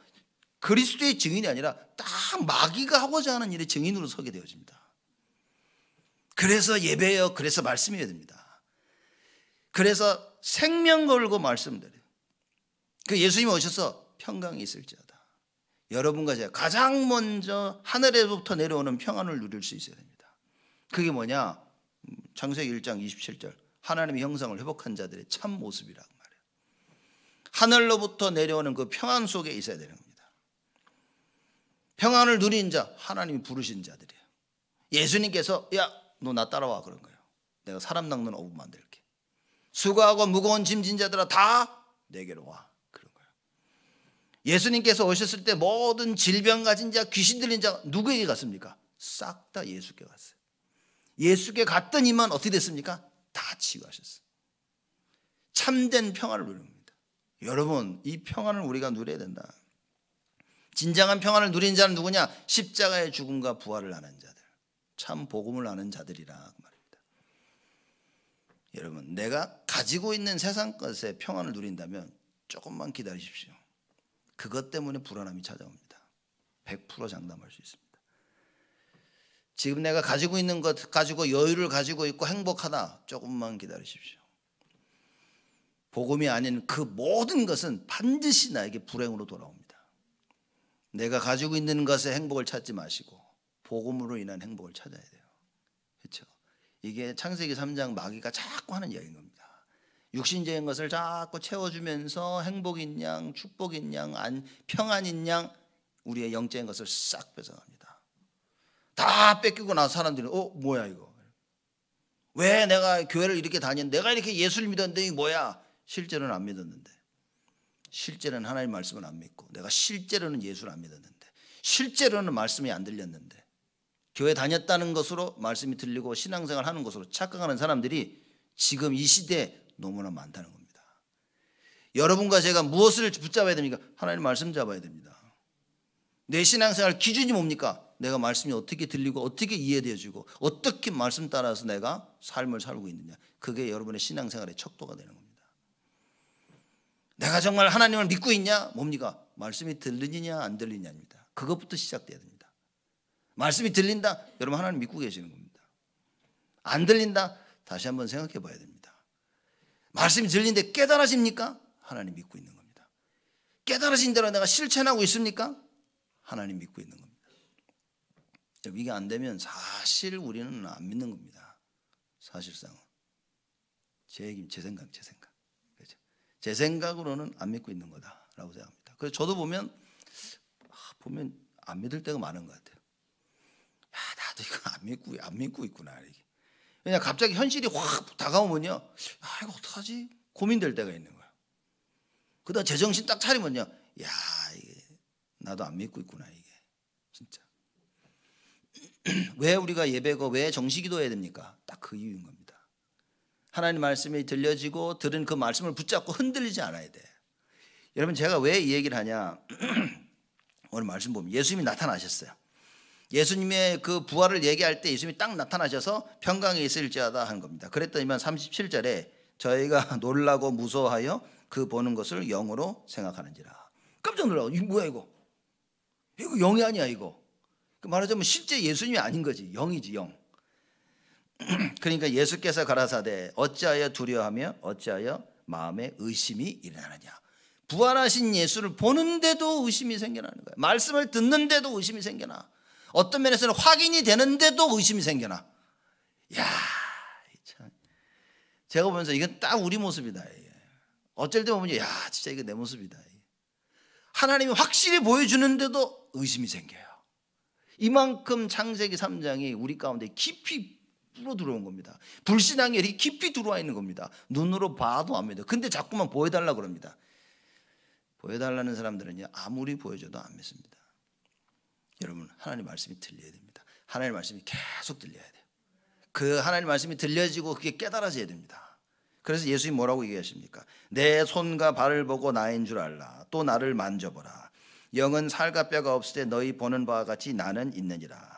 그리스도의 증인이 아니라 딱 마귀가 하고자 하는 일의 증인으로 서게 되어집니다. 그래서 예배해 그래서 말씀해야 됩니다. 그래서 생명 걸고 말씀드려요. 그 예수님이 오셔서 평강이 있을지어다. 여러분과 제가 가장 먼저 하늘에서부터 내려오는 평안을 누릴 수 있어야 됩니다. 그게 뭐냐? 창세기 1장 27절. 하나님의 형상을 회복한 자들의 참 모습이라고 말해요. 하늘로부터 내려오는 그 평안 속에 있어야 되는 거예요. 평안을 누린 자, 하나님이 부르신 자들이에요. 예수님께서 야, 너 나 따라와 그런 거예요. 내가 사람 낚는 어부 만들게. 수고하고 무거운 짐진 자들아 다 내게로 와. 그런 거예요. 예수님께서 오셨을 때 모든 질병 가진 자, 귀신 들린 자 누구에게 갔습니까? 싹 다 예수께 갔어요. 예수께 갔더니만 어떻게 됐습니까? 다 치유하셨어요. 참된 평안을 누립니다. 여러분, 이 평안을 우리가 누려야 된다. 진정한 평안을 누린 자는 누구냐? 십자가의 죽음과 부활을 아는 자들. 참 복음을 아는 자들이라 그 말입니다. 여러분, 내가 가지고 있는 세상 것에 평안을 누린다면 조금만 기다리십시오. 그것 때문에 불안함이 찾아옵니다. 100% 장담할 수 있습니다. 지금 내가 가지고 있는 것 가지고 여유를 가지고 있고 행복하다. 조금만 기다리십시오. 복음이 아닌 그 모든 것은 반드시 나에게 불행으로 돌아옵니다. 내가 가지고 있는 것에 행복을 찾지 마시고 복음으로 인한 행복을 찾아야 돼요. 그렇죠? 이게 창세기 3장 마귀가 자꾸 하는 여인 겁니다. 육신적인 것을 자꾸 채워주면서 행복인 양, 축복인 양, 안, 평안인 양 우리의 영적인 것을 싹 뺏어갑니다. 다 뺏기고 나서 사람들이 어 뭐야 이거 왜 내가 교회를 이렇게 다녔는 내가 이렇게 예수를 믿었는데 이 뭐야 실제로는 안 믿었는데 실제로는 하나님 말씀을 안 믿고 내가 실제로는 예수를 안 믿었는데 실제로는 말씀이 안 들렸는데 교회 다녔다는 것으로 말씀이 들리고 신앙생활 하는 것으로 착각하는 사람들이 지금 이 시대에 너무나 많다는 겁니다. 여러분과 제가 무엇을 붙잡아야 됩니까? 하나님 말씀 잡아야 됩니다. 내 신앙생활 기준이 뭡니까? 내가 말씀이 어떻게 들리고 어떻게 이해되어지고 어떻게 말씀 따라서 내가 삶을 살고 있느냐. 그게 여러분의 신앙생활의 척도가 되는 겁니다. 내가 정말 하나님을 믿고 있냐? 뭡니까? 말씀이 들리냐 안 들리냐입니다. 그것부터 시작돼야 됩니다. 말씀이 들린다? 여러분 하나님 믿고 계시는 겁니다. 안 들린다? 다시 한번 생각해 봐야 됩니다. 말씀이 들리는데 깨달아집니까? 하나님 믿고 있는 겁니다. 깨달아진 대로 내가 실천하고 있습니까? 하나님 믿고 있는 겁니다. 이게 안 되면 사실 우리는 안 믿는 겁니다. 사실상 제 얘기, 제 생각, 제 생각. 제 생각으로는 안 믿고 있는 거다라고 생각합니다. 그래서 저도 보면 아, 보면 안 믿을 때가 많은 것 같아요. 야, 나도 이거 안 믿고 안 믿고 있구나 이게. 왜냐 갑자기 현실이 확 다가오면요, 야 아, 이거 어떡하지 고민될 때가 있는 거야. 그다 제정신 딱 차리면요, 야 이게 나도 안 믿고 있구나 이게 진짜. 왜 우리가 예배고 왜 정식기도 해야 됩니까? 딱 그 이유인 겁니다. 하나님 말씀이 들려지고 들은 그 말씀을 붙잡고 흔들리지 않아야 돼. 여러분 제가 왜 이 얘기를 하냐? 오늘 말씀 보면 예수님이 나타나셨어요. 예수님의 그 부활을 얘기할 때 예수님이 딱 나타나셔서 평강에 있을지어다 한 겁니다. 그랬더니만 37절에 저희가 놀라고 무서워하여 그 보는 것을 영으로 생각하는지라. 깜짝 놀라고 이 뭐야 이거? 이거 영이 아니야 이거. 그 말하자면 실제 예수님이 아닌 거지 영이지 영. 그러니까 예수께서 가라사대 어찌하여 두려워하며 어찌하여 마음에 의심이 일어나느냐. 부활하신 예수를 보는데도 의심이 생겨나는 거예요. 말씀을 듣는데도 의심이 생겨나. 어떤 면에서는 확인이 되는데도 의심이 생겨나. 야, 제가 보면서 이건 딱 우리 모습이다. 어쩔 때 보면 야, 진짜 이거 내 모습이다. 하나님이 확실히 보여주는데도 의심이 생겨요. 이만큼 창세기 3장이 우리 가운데 깊이 로 들어온 겁니다. 불신앙이 이렇게 깊이 들어와 있는 겁니다. 눈으로 봐도 압니다. 근데 자꾸만 보여달라 그럽니다. 보여달라는 사람들은요, 아무리 보여줘도 안 믿습니다. 여러분, 하나님 말씀이 들려야 됩니다. 하나님 말씀이 계속 들려야 돼요. 그 하나님 말씀이 들려지고 그게 깨달아져야 됩니다. 그래서 예수님 뭐라고 얘기하십니까? 내 손과 발을 보고 나인 줄 알라. 또 나를 만져보라. 영은 살과 뼈가 없을 때 너희 보는 바와 같이 나는 있느니라.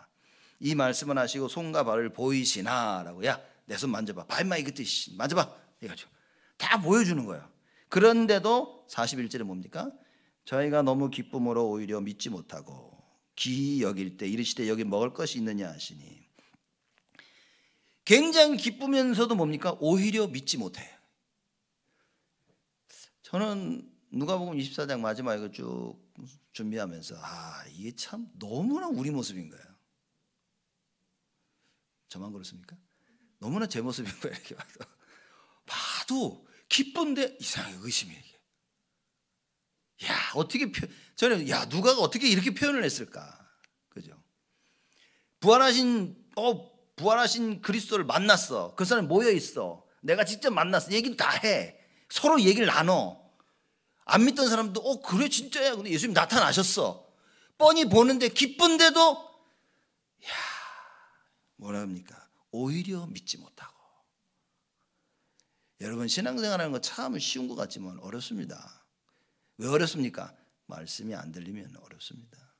이 말씀을 하시고 손과 발을 보이시나라고 야 내 손 만져봐 발만 이것도 만져봐 해가지고 다 보여주는 거예요. 그런데도 41절에 뭡니까? 저희가 너무 기쁨으로 오히려 믿지 못하고 기 여길 때 이르시되 여기 먹을 것이 있느냐 하시니 굉장히 기쁘면서도 뭡니까? 오히려 믿지 못해. 저는 누가복음 24장 마지막에 쭉 준비하면서 아 이게 참 너무나 우리 모습인 거예요. 저만 그렇습니까? 너무나 제 모습인 거예요. 이렇게 봐도. 봐도 기쁜데 이상하게 의심이 이게. 야, 어떻게 표, 저는 야, 누가 어떻게 이렇게 표현을 했을까? 그죠? 부활하신 어 부활하신 그리스도를 만났어. 그 사람이 모여 있어. 내가 직접 만났어. 얘기도 다 해. 서로 얘기를 나눠. 안 믿던 사람도 어 그래 진짜야. 근데 예수님 나타나셨어. 뻔히 보는데 기쁜데도 뭐랍니까? 오히려 믿지 못하고. 여러분, 신앙생활 하는 거 참 쉬운 것 같지만 어렵습니다. 왜 어렵습니까? 말씀이 안 들리면 어렵습니다.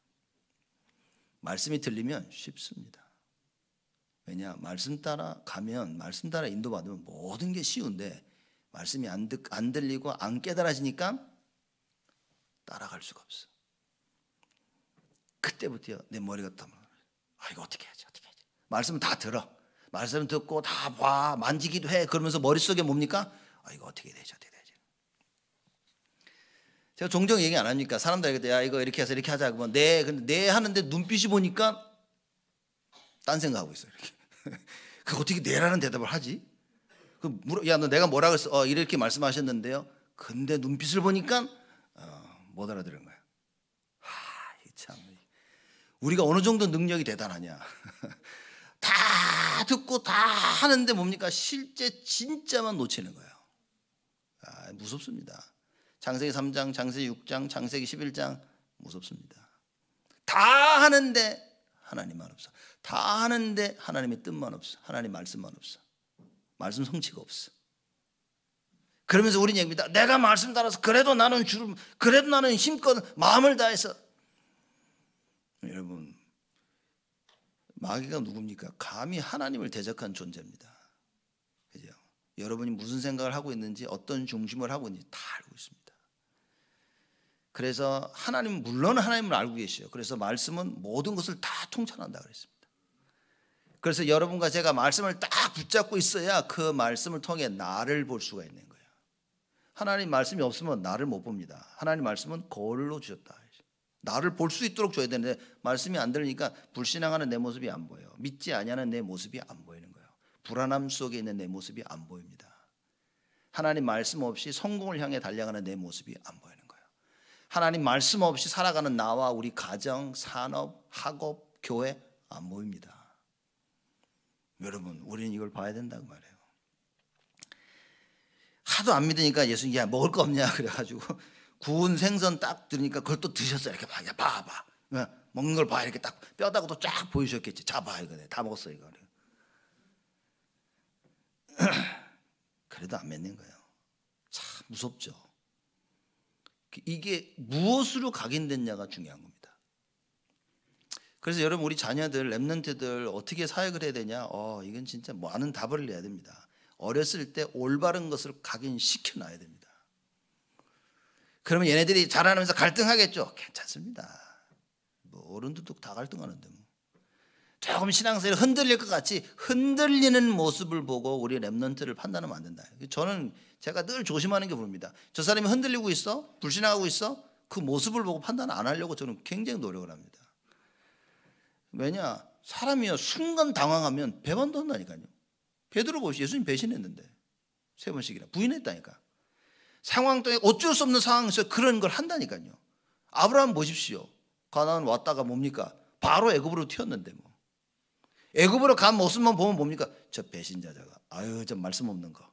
말씀이 들리면 쉽습니다. 왜냐, 말씀 따라 가면, 말씀 따라 인도받으면 모든 게 쉬운데, 말씀이 안, 듣, 안 들리고 안 깨달아지니까 따라갈 수가 없어. 그때부터 내 머리가 담면 아, 이거 어떻게 하지? 말씀 다 들어. 말씀 듣고 다 봐. 만지기도 해. 그러면서 머릿속에 뭡니까? 아, 이거 어떻게 되지? 어떻게 되지? 제가 종종 얘기 안 합니까? 사람들에게 야, 이거 이렇게 해서 이렇게 하자. 그러면 뭐 네. 근데 네 하는데 눈빛이 보니까 딴 생각하고 있어. 이렇게. 그 어떻게 네라는 대답을 하지? 그 물어, 야, 너 내가 뭐라 그랬어? 어, 이렇게 말씀하셨는데요. 근데 눈빛을 보니까 어, 못 알아들은 거야. 하, 참. 우리가 어느 정도 능력이 대단하냐. 다 듣고 다 하는데 뭡니까? 실제 진짜만 놓치는 거예요. 아, 무섭습니다. 장세기 3장, 장세기 6장, 장세기 11장 무섭습니다. 다 하는데 하나님만 없어. 다 하는데 하나님의 뜻만 없어. 하나님 말씀만 없어. 말씀 성취가 없어. 그러면서 우리는 얘기입니다. 내가 말씀 따라서 그래도 나는 주름, 그래도 나는 힘껏 마음을 다해서 여러분 마귀가 누굽니까? 감히 하나님을 대적한 존재입니다. 그죠? 여러분이 무슨 생각을 하고 있는지 어떤 중심을 하고 있는지 다 알고 있습니다. 그래서 하나님은 물론 하나님을 알고 계시죠. 그래서 말씀은 모든 것을 다 통찰한다 그랬습니다. 그래서 여러분과 제가 말씀을 딱 붙잡고 있어야 그 말씀을 통해 나를 볼 수가 있는 거예요. 하나님 말씀이 없으면 나를 못 봅니다. 하나님 말씀은 거울로 주셨다. 나를 볼 수 있도록 줘야 되는데 말씀이 안 들으니까 불신앙하는 내 모습이 안보여 믿지 아니하는 내 모습이 안 보이는 거예요. 불안함 속에 있는 내 모습이 안 보입니다. 하나님 말씀 없이 성공을 향해 달려가는 내 모습이 안 보이는 거예요. 하나님 말씀 없이 살아가는 나와 우리 가정, 산업, 학업, 교회 안 보입니다. 여러분, 우리는 이걸 봐야 된다고 말해요. 하도 안 믿으니까 예수님 야 먹을 거 없냐 그래가지고 구운 생선 딱 들으니까 그걸 또 드셨어요. 이렇게 봐, 봐봐. 어, 먹는 걸 봐. 이렇게 딱 뼈다고도 쫙 보여주셨겠지. 잡아, 이거다 먹었어, 이거. 그래도 안 맺는 거예요. 참 무섭죠. 그 이게 무엇으로 각인됐냐가 중요한 겁니다. 그래서 여러분 우리 자녀들 랩런트들 어떻게 사역을 해야 되냐? 어, 이건 진짜 많은 뭐 답을 내야 됩니다. 어렸을 때 올바른 것을 각인시켜 놔야 됩니다. 그러면 얘네들이 자라나면서 갈등하겠죠. 괜찮습니다. 뭐 어른들도 다 갈등하는데 뭐. 조금 신앙생활이 흔들릴 것 같이 흔들리는 모습을 보고 우리 랩런트를 판단하면 안 된다. 저는 제가 늘 조심하는 게 봅니다. 저 사람이 흔들리고 있어? 불신하고 있어? 그 모습을 보고 판단 안 하려고 저는 굉장히 노력을 합니다. 왜냐? 사람이요 순간 당황하면 배반도 한다니까요. 베드로 보시 예수님 배신했는데 세 번씩이나 부인했다니까. 상황 때문에 어쩔 수 없는 상황에서 그런 걸 한다니까요. 아브라함 보십시오. 가나안 왔다가 뭡니까? 바로 애굽으로 튀었는데 뭐. 애굽으로 간 모습만 보면 뭡니까? 저 배신자자가 아유 저 말씀 없는 거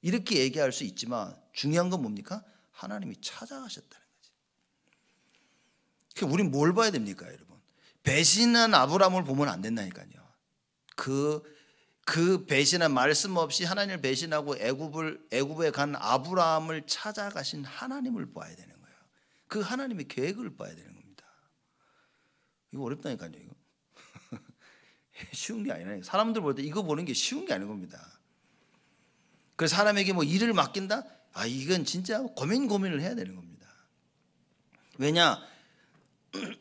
이렇게 얘기할 수 있지만 중요한 건 뭡니까? 하나님이 찾아가셨다는 거지. 그 우리 뭘 봐야 됩니까, 여러분? 배신한 아브라함을 보면 안 된다니까요. 그그 배신한 말씀 없이 하나님을 배신하고 애굽을 애굽에 간 아브라함을 찾아가신 하나님을 봐야 되는 거예요. 그 하나님의 계획을 봐야 되는 겁니다. 이거 어렵다니까요. 이거 쉬운 게아니네 사람들 볼 때 이거 보는 게 쉬운 게 아닌 겁니다. 그 사람에게 뭐 일을 맡긴다? 아 이건 진짜 고민 고민을 해야 되는 겁니다. 왜냐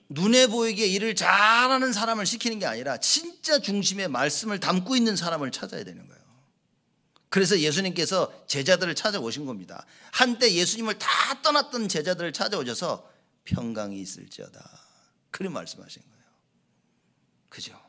눈에 보이게 일을 잘하는 사람을 시키는 게 아니라 진짜 중심의 말씀을 담고 있는 사람을 찾아야 되는 거예요. 그래서 예수님께서 제자들을 찾아오신 겁니다. 한때 예수님을 다 떠났던 제자들을 찾아오셔서 평강이 있을지어다. 그런 말씀하신 거예요. 그죠?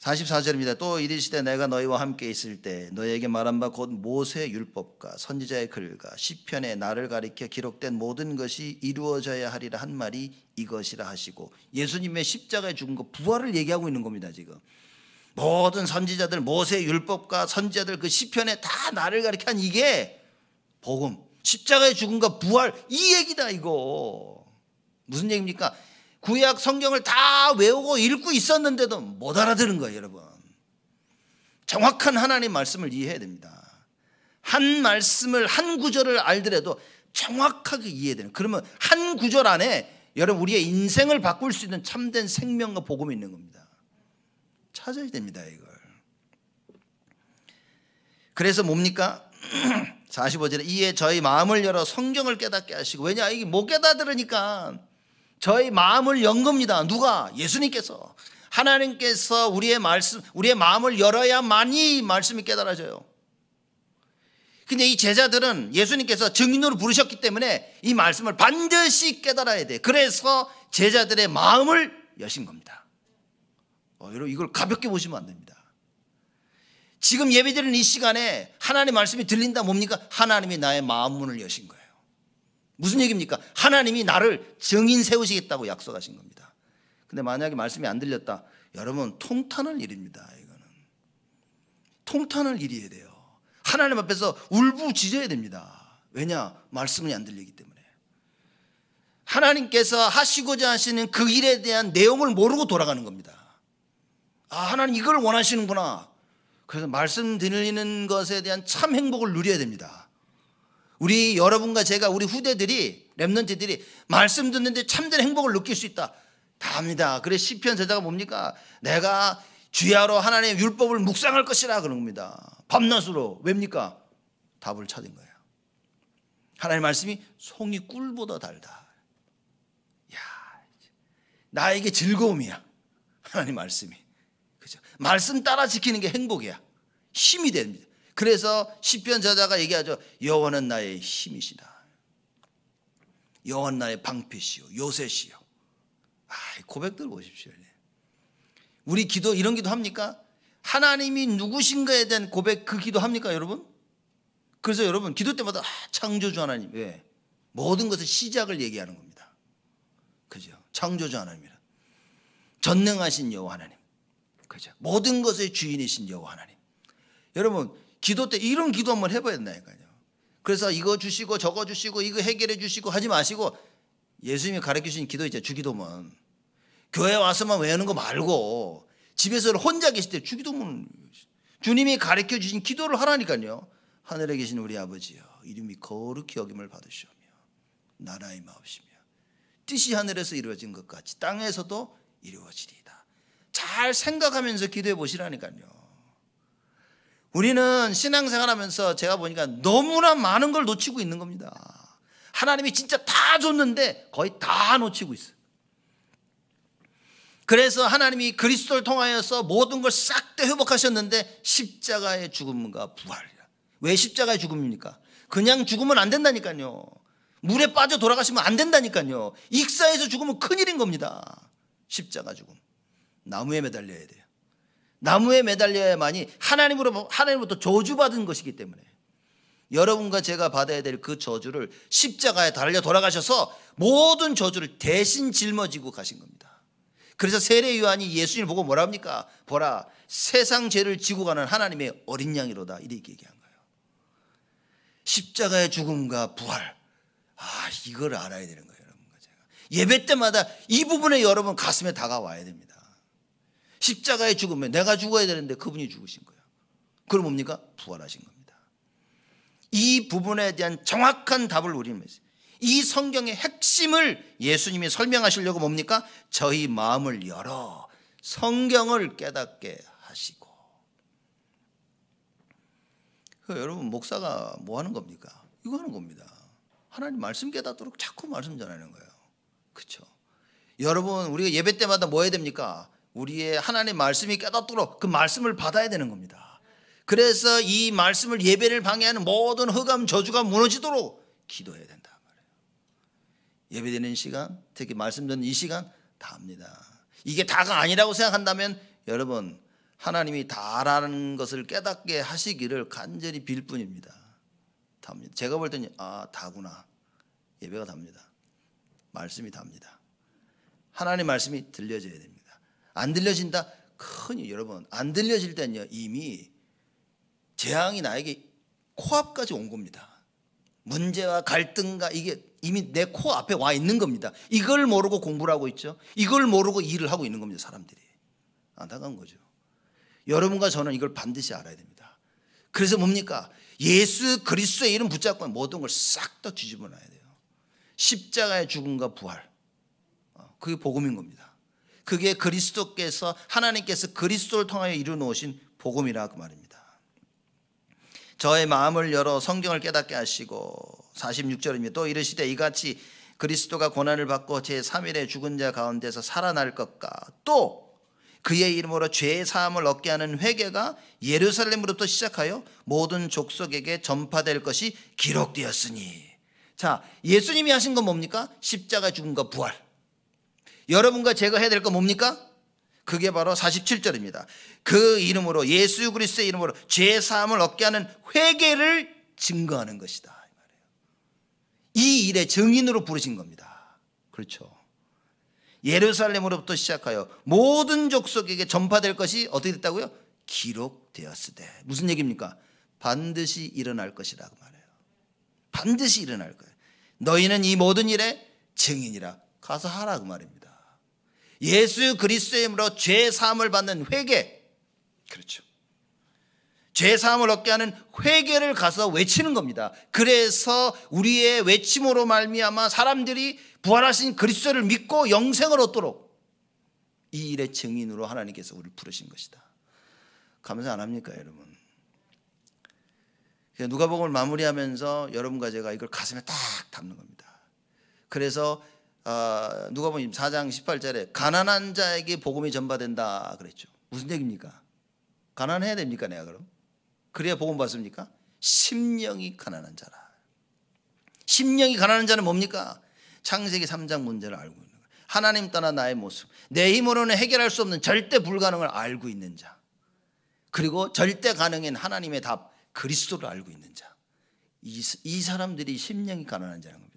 44절입니다. 또 이르시되 내가 너희와 함께 있을 때 너희에게 말한 바 곧 모세 율법과 선지자의 글과 시편에 나를 가리켜 기록된 모든 것이 이루어져야 하리라 한 말이 이것이라 하시고 예수님의 십자가에 죽은 것 부활을 얘기하고 있는 겁니다 지금 모든 선지자들 모세 율법과 선지자들 그 시편에 다 나를 가리켜 한 이게 복음 십자가에 죽은 것 부활 이 얘기다 이거 무슨 얘기입니까 구약 성경을 다 외우고 읽고 있었는데도 못 알아들은 거예요, 여러분. 정확한 하나님 말씀을 이해해야 됩니다. 한 말씀을 한 구절을 알더라도 정확하게 이해되는. 그러면 한 구절 안에 여러분 우리의 인생을 바꿀 수 있는 참된 생명과 복음이 있는 겁니다. 찾아야 됩니다, 이걸. 그래서 뭡니까? 45절에 이에 저희 마음을 열어 성경을 깨닫게 하시고 왜냐 이게 못 깨닫으니까 저희 마음을 연 겁니다. 누가? 예수님께서. 하나님께서 우리의 말씀, 우리의 마음을 열어야만이 말씀이 깨달아져요. 근데 이 제자들은 예수님께서 증인으로 부르셨기 때문에 이 말씀을 반드시 깨달아야 돼. 그래서 제자들의 마음을 여신 겁니다. 어, 여러분, 이걸 가볍게 보시면 안 됩니다. 지금 예배드리는 이 시간에 하나님 말씀이 들린다 뭡니까? 하나님이 나의 마음 문을 여신 거예요. 무슨 얘기입니까? 하나님이 나를 증인 세우시겠다고 약속하신 겁니다. 근데 만약에 말씀이 안 들렸다. 여러분 통탄할 일입니다. 이거는 통탄할 일이 돼요. 하나님 앞에서 울부짖어야 됩니다. 왜냐? 말씀이 안 들리기 때문에. 하나님께서 하시고자 하시는 그 일에 대한 내용을 모르고 돌아가는 겁니다. 아, 하나님 이걸 원하시는구나. 그래서 말씀 드리는 것에 대한 참 행복을 누려야 됩니다. 우리 여러분과 제가 우리 후대들이 랩런트들이 말씀 듣는데 참된 행복을 느낄 수 있다. 다 합니다. 그래 시편 제자가 뭡니까? 내가 주야로 하나님의 율법을 묵상할 것이라 그런 겁니다. 밤낮으로 왜입니까? 답을 찾은 거예요. 하나님 말씀이 송이 꿀보다 달다. 야, 나에게 즐거움이야. 하나님 말씀이. 그죠? 말씀 따라 지키는 게 행복이야. 힘이 됩니다. 그래서 시편 저자가 얘기하죠. 여호와는 나의 힘이시다. 여호와는 나의 방패시요 요새시요. 아, 고백들 보십시오. 우리 기도 이런 기도 합니까? 하나님이 누구신가에 대한 고백 그 기도 합니까, 여러분? 그래서 여러분 기도 때마다 아, 창조주 하나님 왜 모든 것의 시작을 얘기하는 겁니다. 그죠? 창조주 하나님이라 전능하신 여호와 하나님, 그죠? 모든 것의 주인이신 여호와 하나님. 여러분 기도 때 이런 기도 한번 해봐야 된다니까요. 그래서 이거 주시고 저거 주시고 이거 해결해 주시고 하지 마시고 예수님이 가르쳐 주신 기도 있죠. 주기도문. 교회 와서만 외우는 거 말고 집에서 혼자 계실 때 주기도문 주님이 가르쳐 주신 기도를 하라니까요. 하늘에 계신 우리 아버지여 이름이 거룩히 여김을 받으시오며 나라의 마옵시며 뜻이 하늘에서 이루어진 것 같이 땅에서도 이루어지리이다. 잘 생각하면서 기도해 보시라니까요. 우리는 신앙생활 하면서 제가 보니까 너무나 많은 걸 놓치고 있는 겁니다. 하나님이 진짜 다 줬는데 거의 다 놓치고 있어요. 그래서 하나님이 그리스도를 통하여서 모든 걸 싹 다 회복하셨는데 십자가의 죽음과 부활이라. 왜 십자가의 죽음입니까? 그냥 죽으면 안 된다니까요. 물에 빠져 돌아가시면 안 된다니까요. 익사해서 죽으면 큰일인 겁니다. 십자가 죽음. 나무에 매달려야 돼요. 나무에 매달려야만이 하나님으로 하나님으로부터 저주받은 것이기 때문에 여러분과 제가 받아야 될 그 저주를 십자가에 달려 돌아가셔서 모든 저주를 대신 짊어지고 가신 겁니다. 그래서 세례 요한이 예수님을 보고 뭐라 합니까? 보라 세상 죄를 지고 가는 하나님의 어린 양이로다 이렇게 얘기한 거예요. 십자가의 죽음과 부활 아 이걸 알아야 되는 거예요, 여러분과 제가 예배 때마다 이 부분에 여러분 가슴에 다가와야 됩니다. 십자가에죽으면 내가 죽어야 되는데 그분이 죽으신 거예요. 그럼 뭡니까? 부활하신 겁니다. 이 부분에 대한 정확한 답을 우리는 이 성경의 핵심을 예수님이 설명하시려고 뭡니까? 저희 마음을 열어 성경을 깨닫게 하시고 그러니까 여러분 목사가 뭐 하는 겁니까? 이거 하는 겁니다. 하나님 말씀 깨닫도록 자꾸 말씀 전하는 거예요. 그렇죠? 여러분 우리가 예배 때마다 뭐 해야 됩니까? 우리의 하나님 말씀이 깨닫도록 그 말씀을 받아야 되는 겁니다. 그래서 이 말씀을 예배를 방해하는 모든 흑암 저주가 무너지도록 기도해야 된다 그 말이에요. 예배되는 시간, 특히 말씀 듣는 이 시간 다 합니다. 이게 다가 아니라고 생각한다면 여러분 하나님이 다라는 것을 깨닫게 하시기를 간절히 빌 뿐입니다. 답니다. 제가 볼 때는 아 다구나 예배가 답니다. 말씀이 답니다. 하나님 말씀이 들려져야 됩니다. 안 들려진다. 큰일 여러분 안 들려질 때는요 이미 재앙이 나에게 코앞까지 온 겁니다. 문제와 갈등과 이게 이미 내 코앞에 와 있는 겁니다. 이걸 모르고 공부를 하고 있죠. 이걸 모르고 일을 하고 있는 겁니다. 사람들이. 안타까운 거죠. 여러분과 저는 이걸 반드시 알아야 됩니다. 그래서 뭡니까? 예수 그리스도의 이름 붙잡고 모든 걸 싹 다 뒤집어 놔야 돼요. 십자가의 죽음과 부활. 어, 그게 복음인 겁니다. 그게 그리스도께서 하나님께서 그리스도를 통하여 이루어 놓으신 복음이라 고 그 말입니다. 저의 마음을 열어 성경을 깨닫게 하시고 46절입니다. 또 이르시되 이같이 그리스도가 고난을 받고 제3일에 죽은 자 가운데서 살아날 것과 또 그의 이름으로 죄의 사함을 얻게 하는 회개가 예루살렘으로부터 시작하여 모든 족속에게 전파될 것이 기록되었으니 자 예수님이 하신 건 뭡니까? 십자가 죽음과 부활 여러분과 제가 해야 될거 뭡니까? 그게 바로 47절입니다. 그 이름으로 예수 그리스도의 이름으로 죄 사함을 얻게 하는 회개를 증거하는 것이다. 이일에 증인으로 부르신 겁니다. 그렇죠. 예루살렘으로부터 시작하여 모든 족속에게 전파될 것이 어떻게 됐다고요? 기록되었으되. 무슨 얘기입니까? 반드시 일어날 것이라고 말해요. 반드시 일어날 거예요. 너희는 이 모든 일에 증인이라 가서 하라고 말입니다. 예수 그리스도이으로죄 사함을 받는 회개. 그렇죠. 죄 사함을 얻게 하는 회개를 가서 외치는 겁니다. 그래서 우리의 외침으로 말미암아 사람들이 부활하신 그리스도를 믿고 영생을 얻도록 이 일의 증인으로 하나님께서 우리를 부르신 것이다. 감사 안 합니까, 여러분? 누가복음을 마무리하면서 여러분과 제가 이걸 가슴에 딱 담는 겁니다. 그래서 어, 누가 보면 4장 18절에 가난한 자에게 복음이 전파된다 그랬죠. 무슨 얘기입니까? 가난해야 됩니까 내가 그럼? 그래야 복음 받습니까? 심령이 가난한 자라. 심령이 가난한 자는 뭡니까? 창세기 3장 문제를 알고 있는 거예요. 하나님 떠나 나의 모습. 내 힘으로는 해결할 수 없는 절대 불가능을 알고 있는 자. 그리고 절대 가능인 하나님의 답 그리스도를 알고 있는 자. 이, 이 사람들이 심령이 가난한 자라는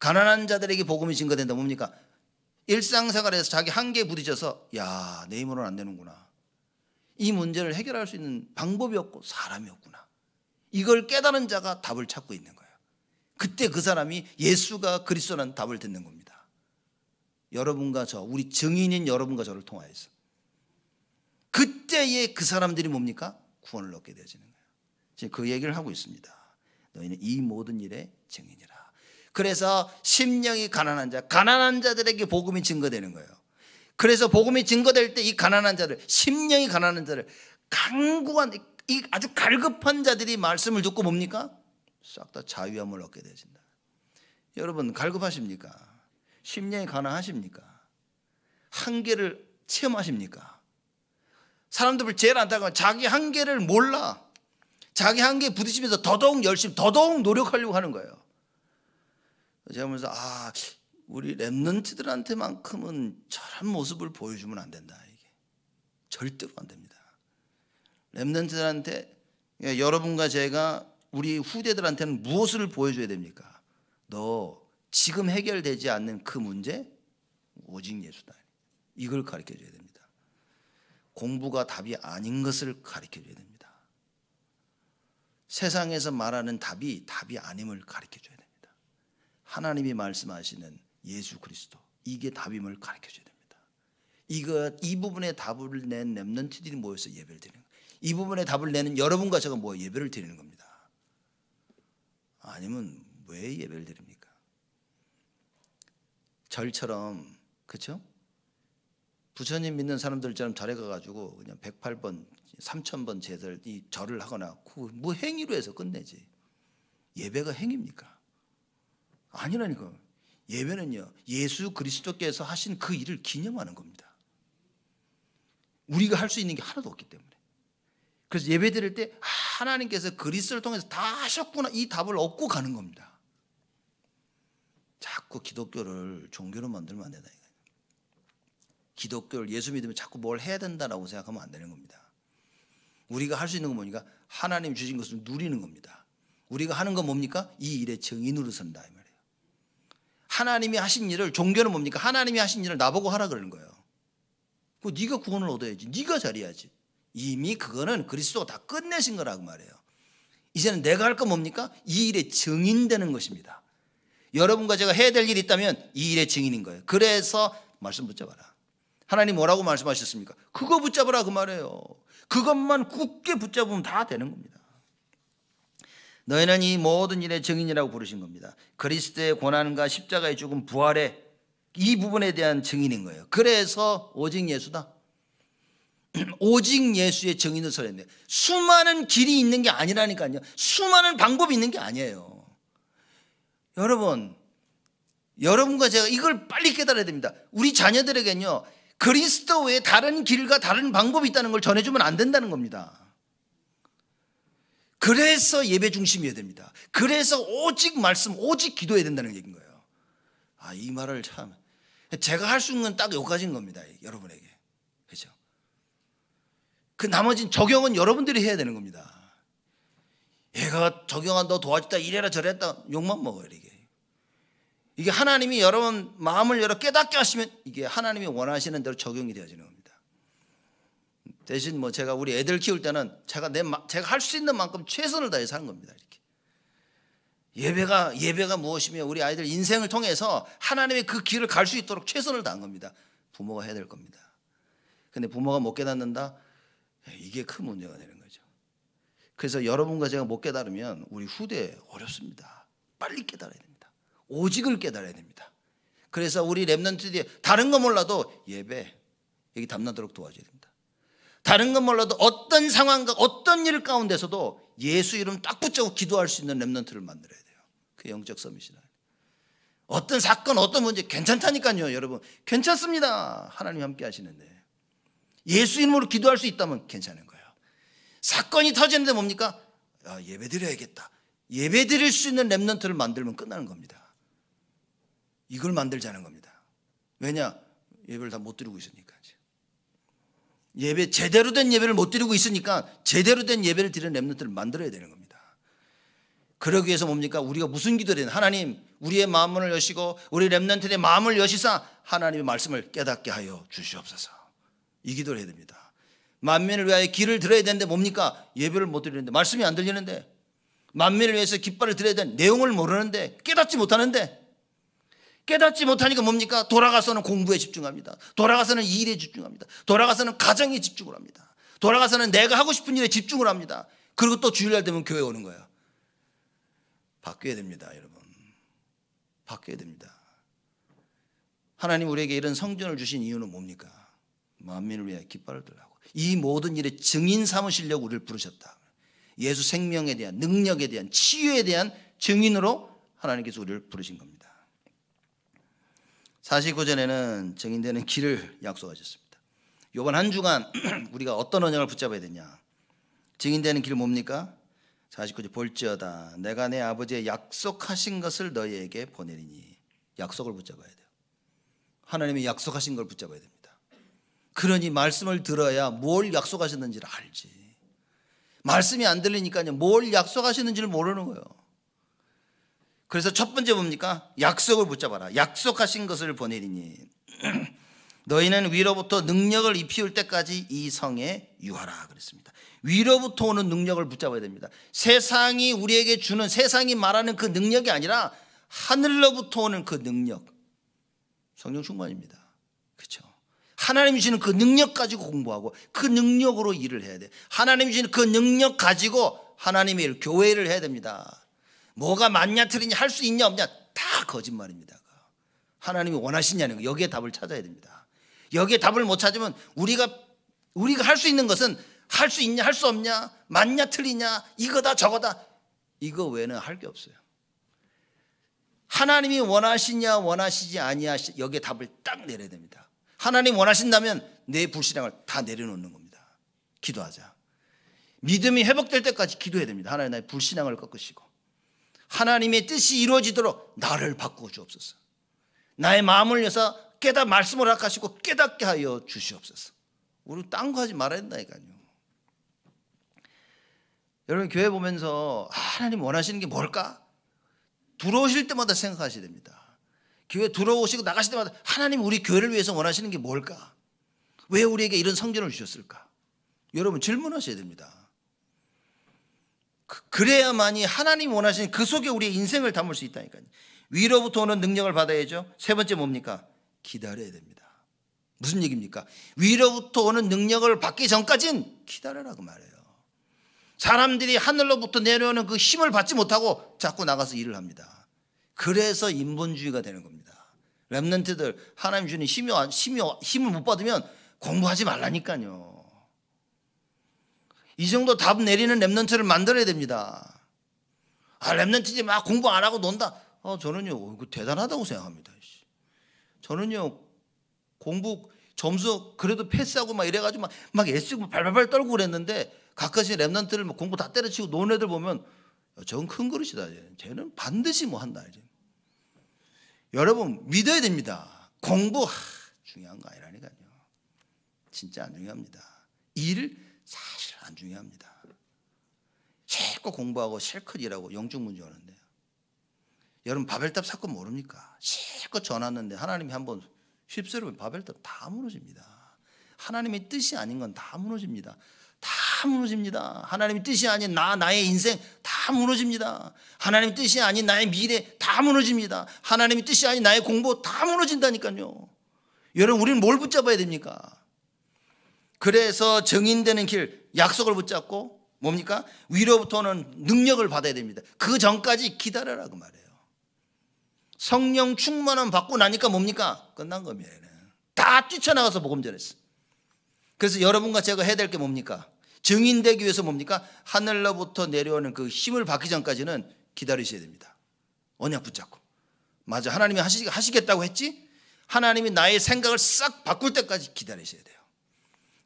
가난한 자들에게 복음이 증거된다 뭡니까? 일상생활에서 자기 한계에 부딪혀서 야 내 힘으로는 안 되는구나. 이 문제를 해결할 수 있는 방법이 없고 사람이 없구나. 이걸 깨달은 자가 답을 찾고 있는 거예요. 그때 그 사람이 예수가 그리스도라는 답을 듣는 겁니다. 여러분과 저, 우리 증인인 여러분과 저를 통하여서. 그때의 그 사람들이 뭡니까? 구원을 얻게 되어지는 거예요. 지금 그 얘기를 하고 있습니다. 너희는 이 모든 일에 증인이라. 그래서 심령이 가난한 자, 가난한 자들에게 복음이 증거되는 거예요. 그래서 복음이 증거될 때 이 가난한 자를 심령이 가난한 자를 강구한 이 아주 갈급한 자들이 말씀을 듣고 뭡니까? 싹 다 자유함을 얻게 되진다. 여러분 갈급하십니까? 심령이 가난하십니까? 한계를 체험하십니까? 사람들 제일 안타까운 자기 한계를 몰라. 자기 한계에 부딪히면서 더더욱 열심히 더더욱 노력하려고 하는 거예요. 제가 보면서 아 우리 랩런트들한테만큼은 저런 모습을 보여주면 안 된다 이게 절대로 안 됩니다. 랩런트들한테 그러니까 여러분과 제가 우리 후대들한테는 무엇을 보여줘야 됩니까? 너 지금 해결되지 않는 그 문제 오직 예수다. 이걸 가르쳐 줘야 됩니다. 공부가 답이 아닌 것을 가르쳐 줘야 됩니다. 세상에서 말하는 답이 답이 아님을 가르쳐 줘야 됩니다. 하나님이 말씀하시는 예수 그리스도 이게 답임을 가르쳐줘야 됩니다. 이거 이 부분에 답을 낸 렘넌트들이 모여서 예배를 드리는 이 부분에 답을 내는 여러분과 제가 뭐 예배를 드리는 겁니다. 아니면 왜 예배를 드립니까? 절처럼 그렇죠? 부처님 믿는 사람들처럼 절에 가가지고 그냥 108번, 3000번 제들 이 절을 하거나 그뭐 행위로 해서 끝내지 예배가 행입니까? 아니라니까. 예배는요, 예수 그리스도께서 하신 그 일을 기념하는 겁니다. 우리가 할 수 있는 게 하나도 없기 때문에. 그래서 예배 드릴 때 하나님께서 그리스도를 통해서 다 하셨구나 이 답을 얻고 가는 겁니다. 자꾸 기독교를 종교로 만들면 안 된다. 기독교를 예수 믿으면 자꾸 뭘 해야 된다라고 생각하면 안 되는 겁니다. 우리가 할 수 있는 건 뭡니까? 하나님 주신 것을 누리는 겁니다. 우리가 하는 건 뭡니까? 이일의 증인으로 선다. 하나님이 하신 일을 종교는 뭡니까? 하나님이 하신 일을 나보고 하라 그러는 거예요. 그 네가 구원을 얻어야지. 네가 잘해야지. 이미 그거는 그리스도가 다 끝내신 거라고 말해요. 이제는 내가 할건 뭡니까? 이 일에 증인되는 것입니다. 여러분과 제가 해야 될 일이 있다면 이 일의 증인인 거예요. 그래서 말씀 붙잡아라. 하나님 뭐라고 말씀하셨습니까? 그거 붙잡으라 그 말이에요. 그것만 굳게 붙잡으면 다 되는 겁니다. 너희는 이 모든 일의 증인이라고 부르신 겁니다. 그리스도의 고난과 십자가의 죽음 부활의 이 부분에 대한 증인인 거예요. 그래서 오직 예수다. 오직 예수의 증인을 서렸네요. 수많은 길이 있는 게 아니라니까요. 수많은 방법이 있는 게 아니에요. 여러분, 여러분과 제가 이걸 빨리 깨달아야 됩니다. 우리 자녀들에게는요, 그리스도 외에 다른 길과 다른 방법이 있다는 걸 전해주면 안 된다는 겁니다. 그래서 예배 중심이어야 됩니다. 그래서 오직 말씀, 오직 기도해야 된다는 얘기인 거예요. 아, 이 말을 참. 제가 할 수 있는 건 딱 여기까지인 겁니다. 여러분에게. 그죠? 그 나머진 적용은 여러분들이 해야 되는 겁니다. 얘가 적용한다, 도와줬다, 이래라 저래라 욕만 먹어요, 이게. 이게 하나님이 여러분 마음을 열어 깨닫게 하시면 이게 하나님이 원하시는 대로 적용이 되어지는 겁니다. 대신 뭐 제가 우리 애들 키울 때는 제가 내 제가 할 수 있는 만큼 최선을 다해서 하는 겁니다. 이렇게. 예배가 예배가 무엇이며 우리 아이들 인생을 통해서 하나님의 그 길을 갈 수 있도록 최선을 다한 겁니다. 부모가 해야 될 겁니다. 근데 부모가 못 깨닫는다. 예, 이게 큰 문제가 되는 거죠. 그래서 여러분과 제가 못 깨달으면 우리 후대 어렵습니다. 빨리 깨달아야 됩니다. 오직을 깨달아야 됩니다. 그래서 우리 랩넌트들이 다른 거 몰라도 예배 여기 담나도록 도와줘야 됩니다. 다른 건 몰라도 어떤 상황과 어떤 일 가운데서도 예수 이름 딱 붙잡고 기도할 수 있는 랩런트를 만들어야 돼요. 그 영적 서밋이라. 어떤 사건, 어떤 문제 괜찮다니까요, 여러분. 괜찮습니다. 하나님 함께 하시는데. 예수 이름으로 기도할 수 있다면 괜찮은 거예요. 사건이 터지는데 뭡니까? 아, 예배 드려야겠다. 예배 드릴 수 있는 랩런트를 만들면 끝나는 겁니다. 이걸 만들자는 겁니다. 왜냐? 예배를 다 못 드리고 있으니까. 예배 제대로 된 예배를 못 드리고 있으니까 제대로 된 예배를 드리는 렘넌트를 만들어야 되는 겁니다. 그러기 위해서 뭡니까? 우리가 무슨 기도를 해야 하나님, 우리의 마음을 여시고 우리 렘넌트의 마음을 여시사 하나님의 말씀을 깨닫게 하여 주시옵소서. 이 기도를 해야 됩니다. 만민을 위하여 길을 들어야 되는데 뭡니까? 예배를 못 드리는데 말씀이 안 들리는데 만민을 위해서 깃발을 들어야 되는 내용을 모르는데 깨닫지 못하는데 깨닫지 못하니까 뭡니까? 돌아가서는 공부에 집중합니다. 돌아가서는 일에 집중합니다. 돌아가서는 가정에 집중을 합니다. 돌아가서는 내가 하고 싶은 일에 집중을 합니다. 그리고 또 주일날 되면 교회 오는 거예요. 바뀌어야 됩니다, 여러분. 바뀌어야 됩니다. 하나님 우리에게 이런 성전을 주신 이유는 뭡니까? 만민을 위해 깃발을 들라고. 이 모든 일에 증인 삼으시려고 우리를 부르셨다. 예수 생명에 대한 능력에 대한 치유에 대한 증인으로 하나님께서 우리를 부르신 겁니다. 49절에는 정인되는 길을 약속하셨습니다. 요번 한 주간 우리가 어떤 언약을 붙잡아야 되냐? 증인되는 길 뭡니까? 49절 볼지어다 내가 내 아버지의 약속하신 것을 너희에게 보내리니 약속을 붙잡아야 돼요. 하나님이 약속하신 걸 붙잡아야 됩니다. 그러니 말씀을 들어야 뭘 약속하셨는지를 알지. 말씀이 안들리니까뭘 약속하시는지를 모르는 거예요. 그래서 첫 번째 뭡니까? 약속을 붙잡아라. 약속하신 것을 보내리니. 너희는 위로부터 능력을 입히울 때까지 이 성에 유하라 그랬습니다. 위로부터 오는 능력을 붙잡아야 됩니다. 세상이 우리에게 주는 세상이 말하는 그 능력이 아니라 하늘로부터 오는 그 능력. 성령 충만입니다. 그렇죠? 하나님이 주는 그 능력 가지고 공부하고 그 능력으로 일을 해야 돼. 하나님이 주는 그 능력 가지고 하나님의 일, 교회를 해야 됩니다. 뭐가 맞냐 틀리냐 할 수 있냐 없냐 다 거짓말입니다. 하나님이 원하시냐는 거 여기에 답을 찾아야 됩니다. 여기에 답을 못 찾으면 우리가 우리가 할 수 있는 것은 할 수 있냐 할 수 없냐 맞냐 틀리냐 이거다 저거다 이거 외에는 할 게 없어요. 하나님이 원하시냐 원하시지 아니하 여기에 답을 딱 내려야 됩니다. 하나님 원하신다면 내 불신앙을 다 내려놓는 겁니다. 기도하자. 믿음이 회복될 때까지 기도해야 됩니다. 하나님 나의 불신앙을 꺾으시고 하나님의 뜻이 이루어지도록 나를 바꾸어 주옵소서. 나의 마음을 여사 깨달 말씀을 하시고 깨닫게 하여 주시옵소서. 우리 딴 거 하지 말아야 된다니까요. 여러분 교회 보면서 아, 하나님 원하시는 게 뭘까? 들어오실 때마다 생각하셔야 됩니다. 교회 들어오시고 나가실 때마다 하나님 우리 교회를 위해서 원하시는 게 뭘까? 왜 우리에게 이런 성전을 주셨을까? 여러분 질문하셔야 됩니다. 그, 그래야만이 하나님 원하시는 그 속에 우리의 인생을 담을 수 있다니까요. 위로부터 오는 능력을 받아야죠. 세 번째 뭡니까? 기다려야 됩니다. 무슨 얘기입니까? 위로부터 오는 능력을 받기 전까진 기다려라고 말해요. 사람들이 하늘로부터 내려오는 그 힘을 받지 못하고 자꾸 나가서 일을 합니다. 그래서 인본주의가 되는 겁니다. 랩런트들 하나님 주님 힘이 힘이 힘을 못 받으면 공부하지 말라니까요. 이 정도 답 내리는 랩런트를 만들어야 됩니다. 아, 랩런트지 막 공부 안 하고 논다. 어, 저는요, 그 대단하다고 생각합니다. 저는요, 공부 점수 그래도 패스하고 막 이래가지고 막, 막 애쓰고 발발발 떨고 그랬는데 가끔씩 랩런트를 뭐 공부 다 때려치고 논 애들 보면 저건 큰 그릇이다. 쟤는 반드시 뭐 한다. 이제. 여러분, 믿어야 됩니다. 공부, 하, 중요한 거 아니라니까요. 진짜 안 중요합니다. 일, 사실 안 중요합니다. 실컷 공부하고 실컷 일하고 영적 문제 하는데 여러분 바벨탑 사건 모릅니까? 실컷 전하는데 하나님이 한번 휩쓸으면 바벨탑 다 무너집니다. 하나님의 뜻이 아닌 건 다 무너집니다. 다 무너집니다. 하나님의 뜻이 아닌 나, 나의 인생 다 무너집니다. 하나님의 뜻이 아닌 나의 미래 다 무너집니다. 하나님의 뜻이 아닌 나의 공부 다 무너진다니까요. 여러분, 우리는 뭘 붙잡아야 됩니까? 그래서 정인되는 길, 약속을 붙잡고 뭡니까? 위로부터는 능력을 받아야 됩니다. 그 전까지 기다려라 그 말이에요. 성령 충만함 받고 나니까 뭡니까? 끝난 겁니다. 다 뛰쳐나가서 복음 전했어. 그래서 여러분과 제가 해야 될 게 뭡니까? 증인되기 위해서 뭡니까? 하늘로부터 내려오는 그 힘을 받기 전까지는 기다리셔야 됩니다. 언약 붙잡고. 맞아. 하나님이 하시, 하시겠다고 했지? 하나님이 나의 생각을 싹 바꿀 때까지 기다리셔야 돼요.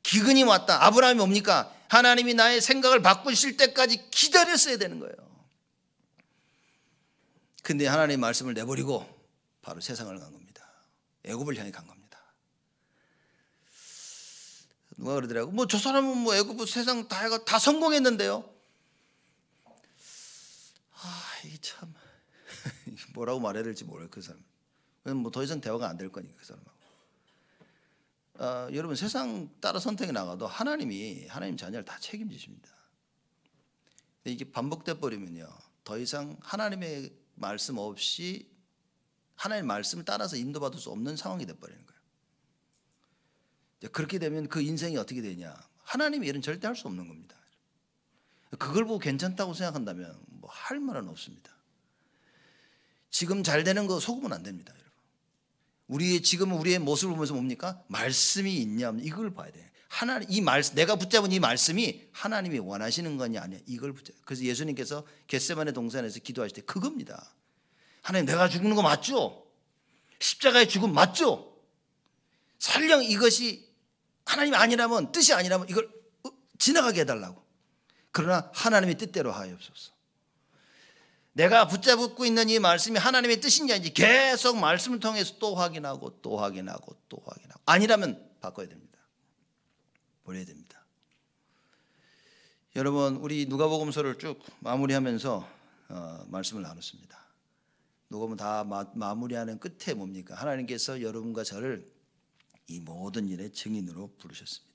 기근이 왔다. 아브라함이 뭡니까? 하나님이 나의 생각을 바꾸실 때까지 기다렸어야 되는 거예요. 근데 하나님의 말씀을 내버리고 바로 세상을 간 겁니다. 애굽을 향해 간 겁니다. 누가 그러더라고. 뭐 저 사람은 뭐 애굽 세상 다해다 성공했는데요. 아, 이게 참 뭐라고 말해야 될지 모르겠그 사람. 왜뭐더 이상 대화가 안 될 거니까 그 사람. 어, 여러분 세상 따라 선택이 나가도 하나님이 하나님 자녀를 다 책임지십니다. 근데 이게 반복돼 버리면요. 더 이상 하나님의 말씀 없이 하나님 말씀을 따라서 인도받을 수 없는 상황이 돼 버리는 거예요. 그렇게 되면 그 인생이 어떻게 되냐? 하나님의 일은 절대 할 수 없는 겁니다. 그걸 보고 괜찮다고 생각한다면 뭐 할 말은 없습니다. 지금 잘 되는 거 속으면 안 됩니다. 우리의 지금 우리의 모습을 보면서 뭡니까? 말씀이 있냐 이걸 봐야 돼. 하나이 말, 내가 붙잡은 이 말씀이 하나님이 원하시는 거냐 아니야 이걸 붙잡. 그래서 예수님께서 겟세만의 동산에서 기도하실 때 그겁니다. 하나님 내가 죽는 거 맞죠? 십자가의 죽음 맞죠? 설령 이것이 하나님 아니라면 뜻이 아니라면 이걸 어, 지나가게 해달라고. 그러나 하나님의 뜻대로 하옵소서 내가 붙잡고 있는 이 말씀이 하나님의 뜻인지 아닌지 계속 말씀을 통해서 또 확인하고 또 확인하고 또 확인하고 아니라면 바꿔야 됩니다. 버려야 됩니다. 여러분 우리 누가복음서를 쭉 마무리하면서 어, 말씀을 나눴습니다. 누가복음 다 마, 무리하는 끝에 뭡니까? 하나님께서 여러분과 저를 이 모든 일의 증인으로 부르셨습니다.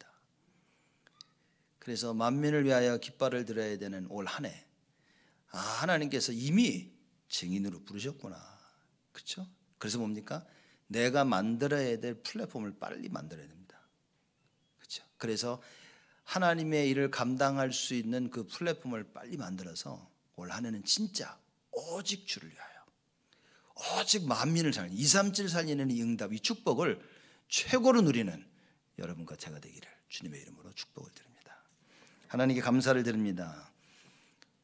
그래서 만민을 위하여 깃발을 들어야 되는 올 한해 아, 하나님께서 이미 증인으로 부르셨구나. 그렇죠? 그래서 뭡니까? 내가 만들어야 될 플랫폼을 빨리 만들어야 됩니다. 그렇죠? 그래서 하나님의 일을 감당할 수 있는 그 플랫폼을 빨리 만들어서 올 한해는 진짜 오직 주를 위하여 오직 만민을 살리는 2, 3, 7 살리는 이 응답, 이 축복을 최고로 누리는 여러분과 제가 되기를 주님의 이름으로 축복을 드립니다. 하나님께 감사를 드립니다.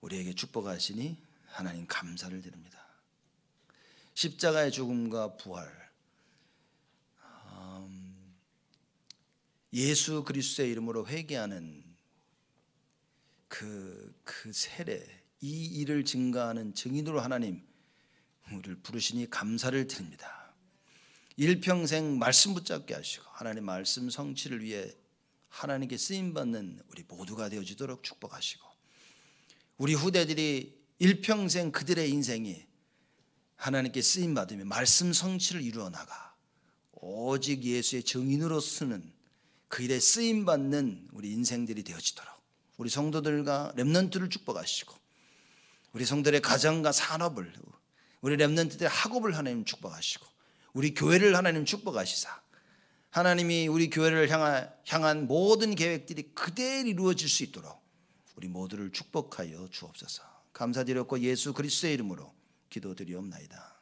우리에게 축복하시니 하나님 감사를 드립니다. 십자가의 죽음과 부활. 음, 예수 그리스도의 이름으로 회개하는 그, 그 세례, 이 일을 증가하는 증인으로 하나님, 우리를 부르시니 감사를 드립니다. 일평생 말씀 붙잡게 하시고, 하나님 말씀 성취를 위해 하나님께 쓰임받는 우리 모두가 되어지도록 축복하시고, 우리 후대들이 일평생 그들의 인생이 하나님께 쓰임 받으며 말씀 성취를 이루어 나가 오직 예수의 증인으로 쓰는 그 일에 쓰임 받는 우리 인생들이 되어지도록 우리 성도들과 렘넌트를 축복하시고 우리 성도들의 가정과 산업을 우리 렘넌트들의 학업을 하나님 축복하시고 우리 교회를 하나님 축복하시사 하나님이 우리 교회를 향한 모든 계획들이 그대로 이루어질 수 있도록 우리 모두를 축복하여 주옵소서. 감사드렸고 예수 그리스도의 이름으로 기도드리옵나이다.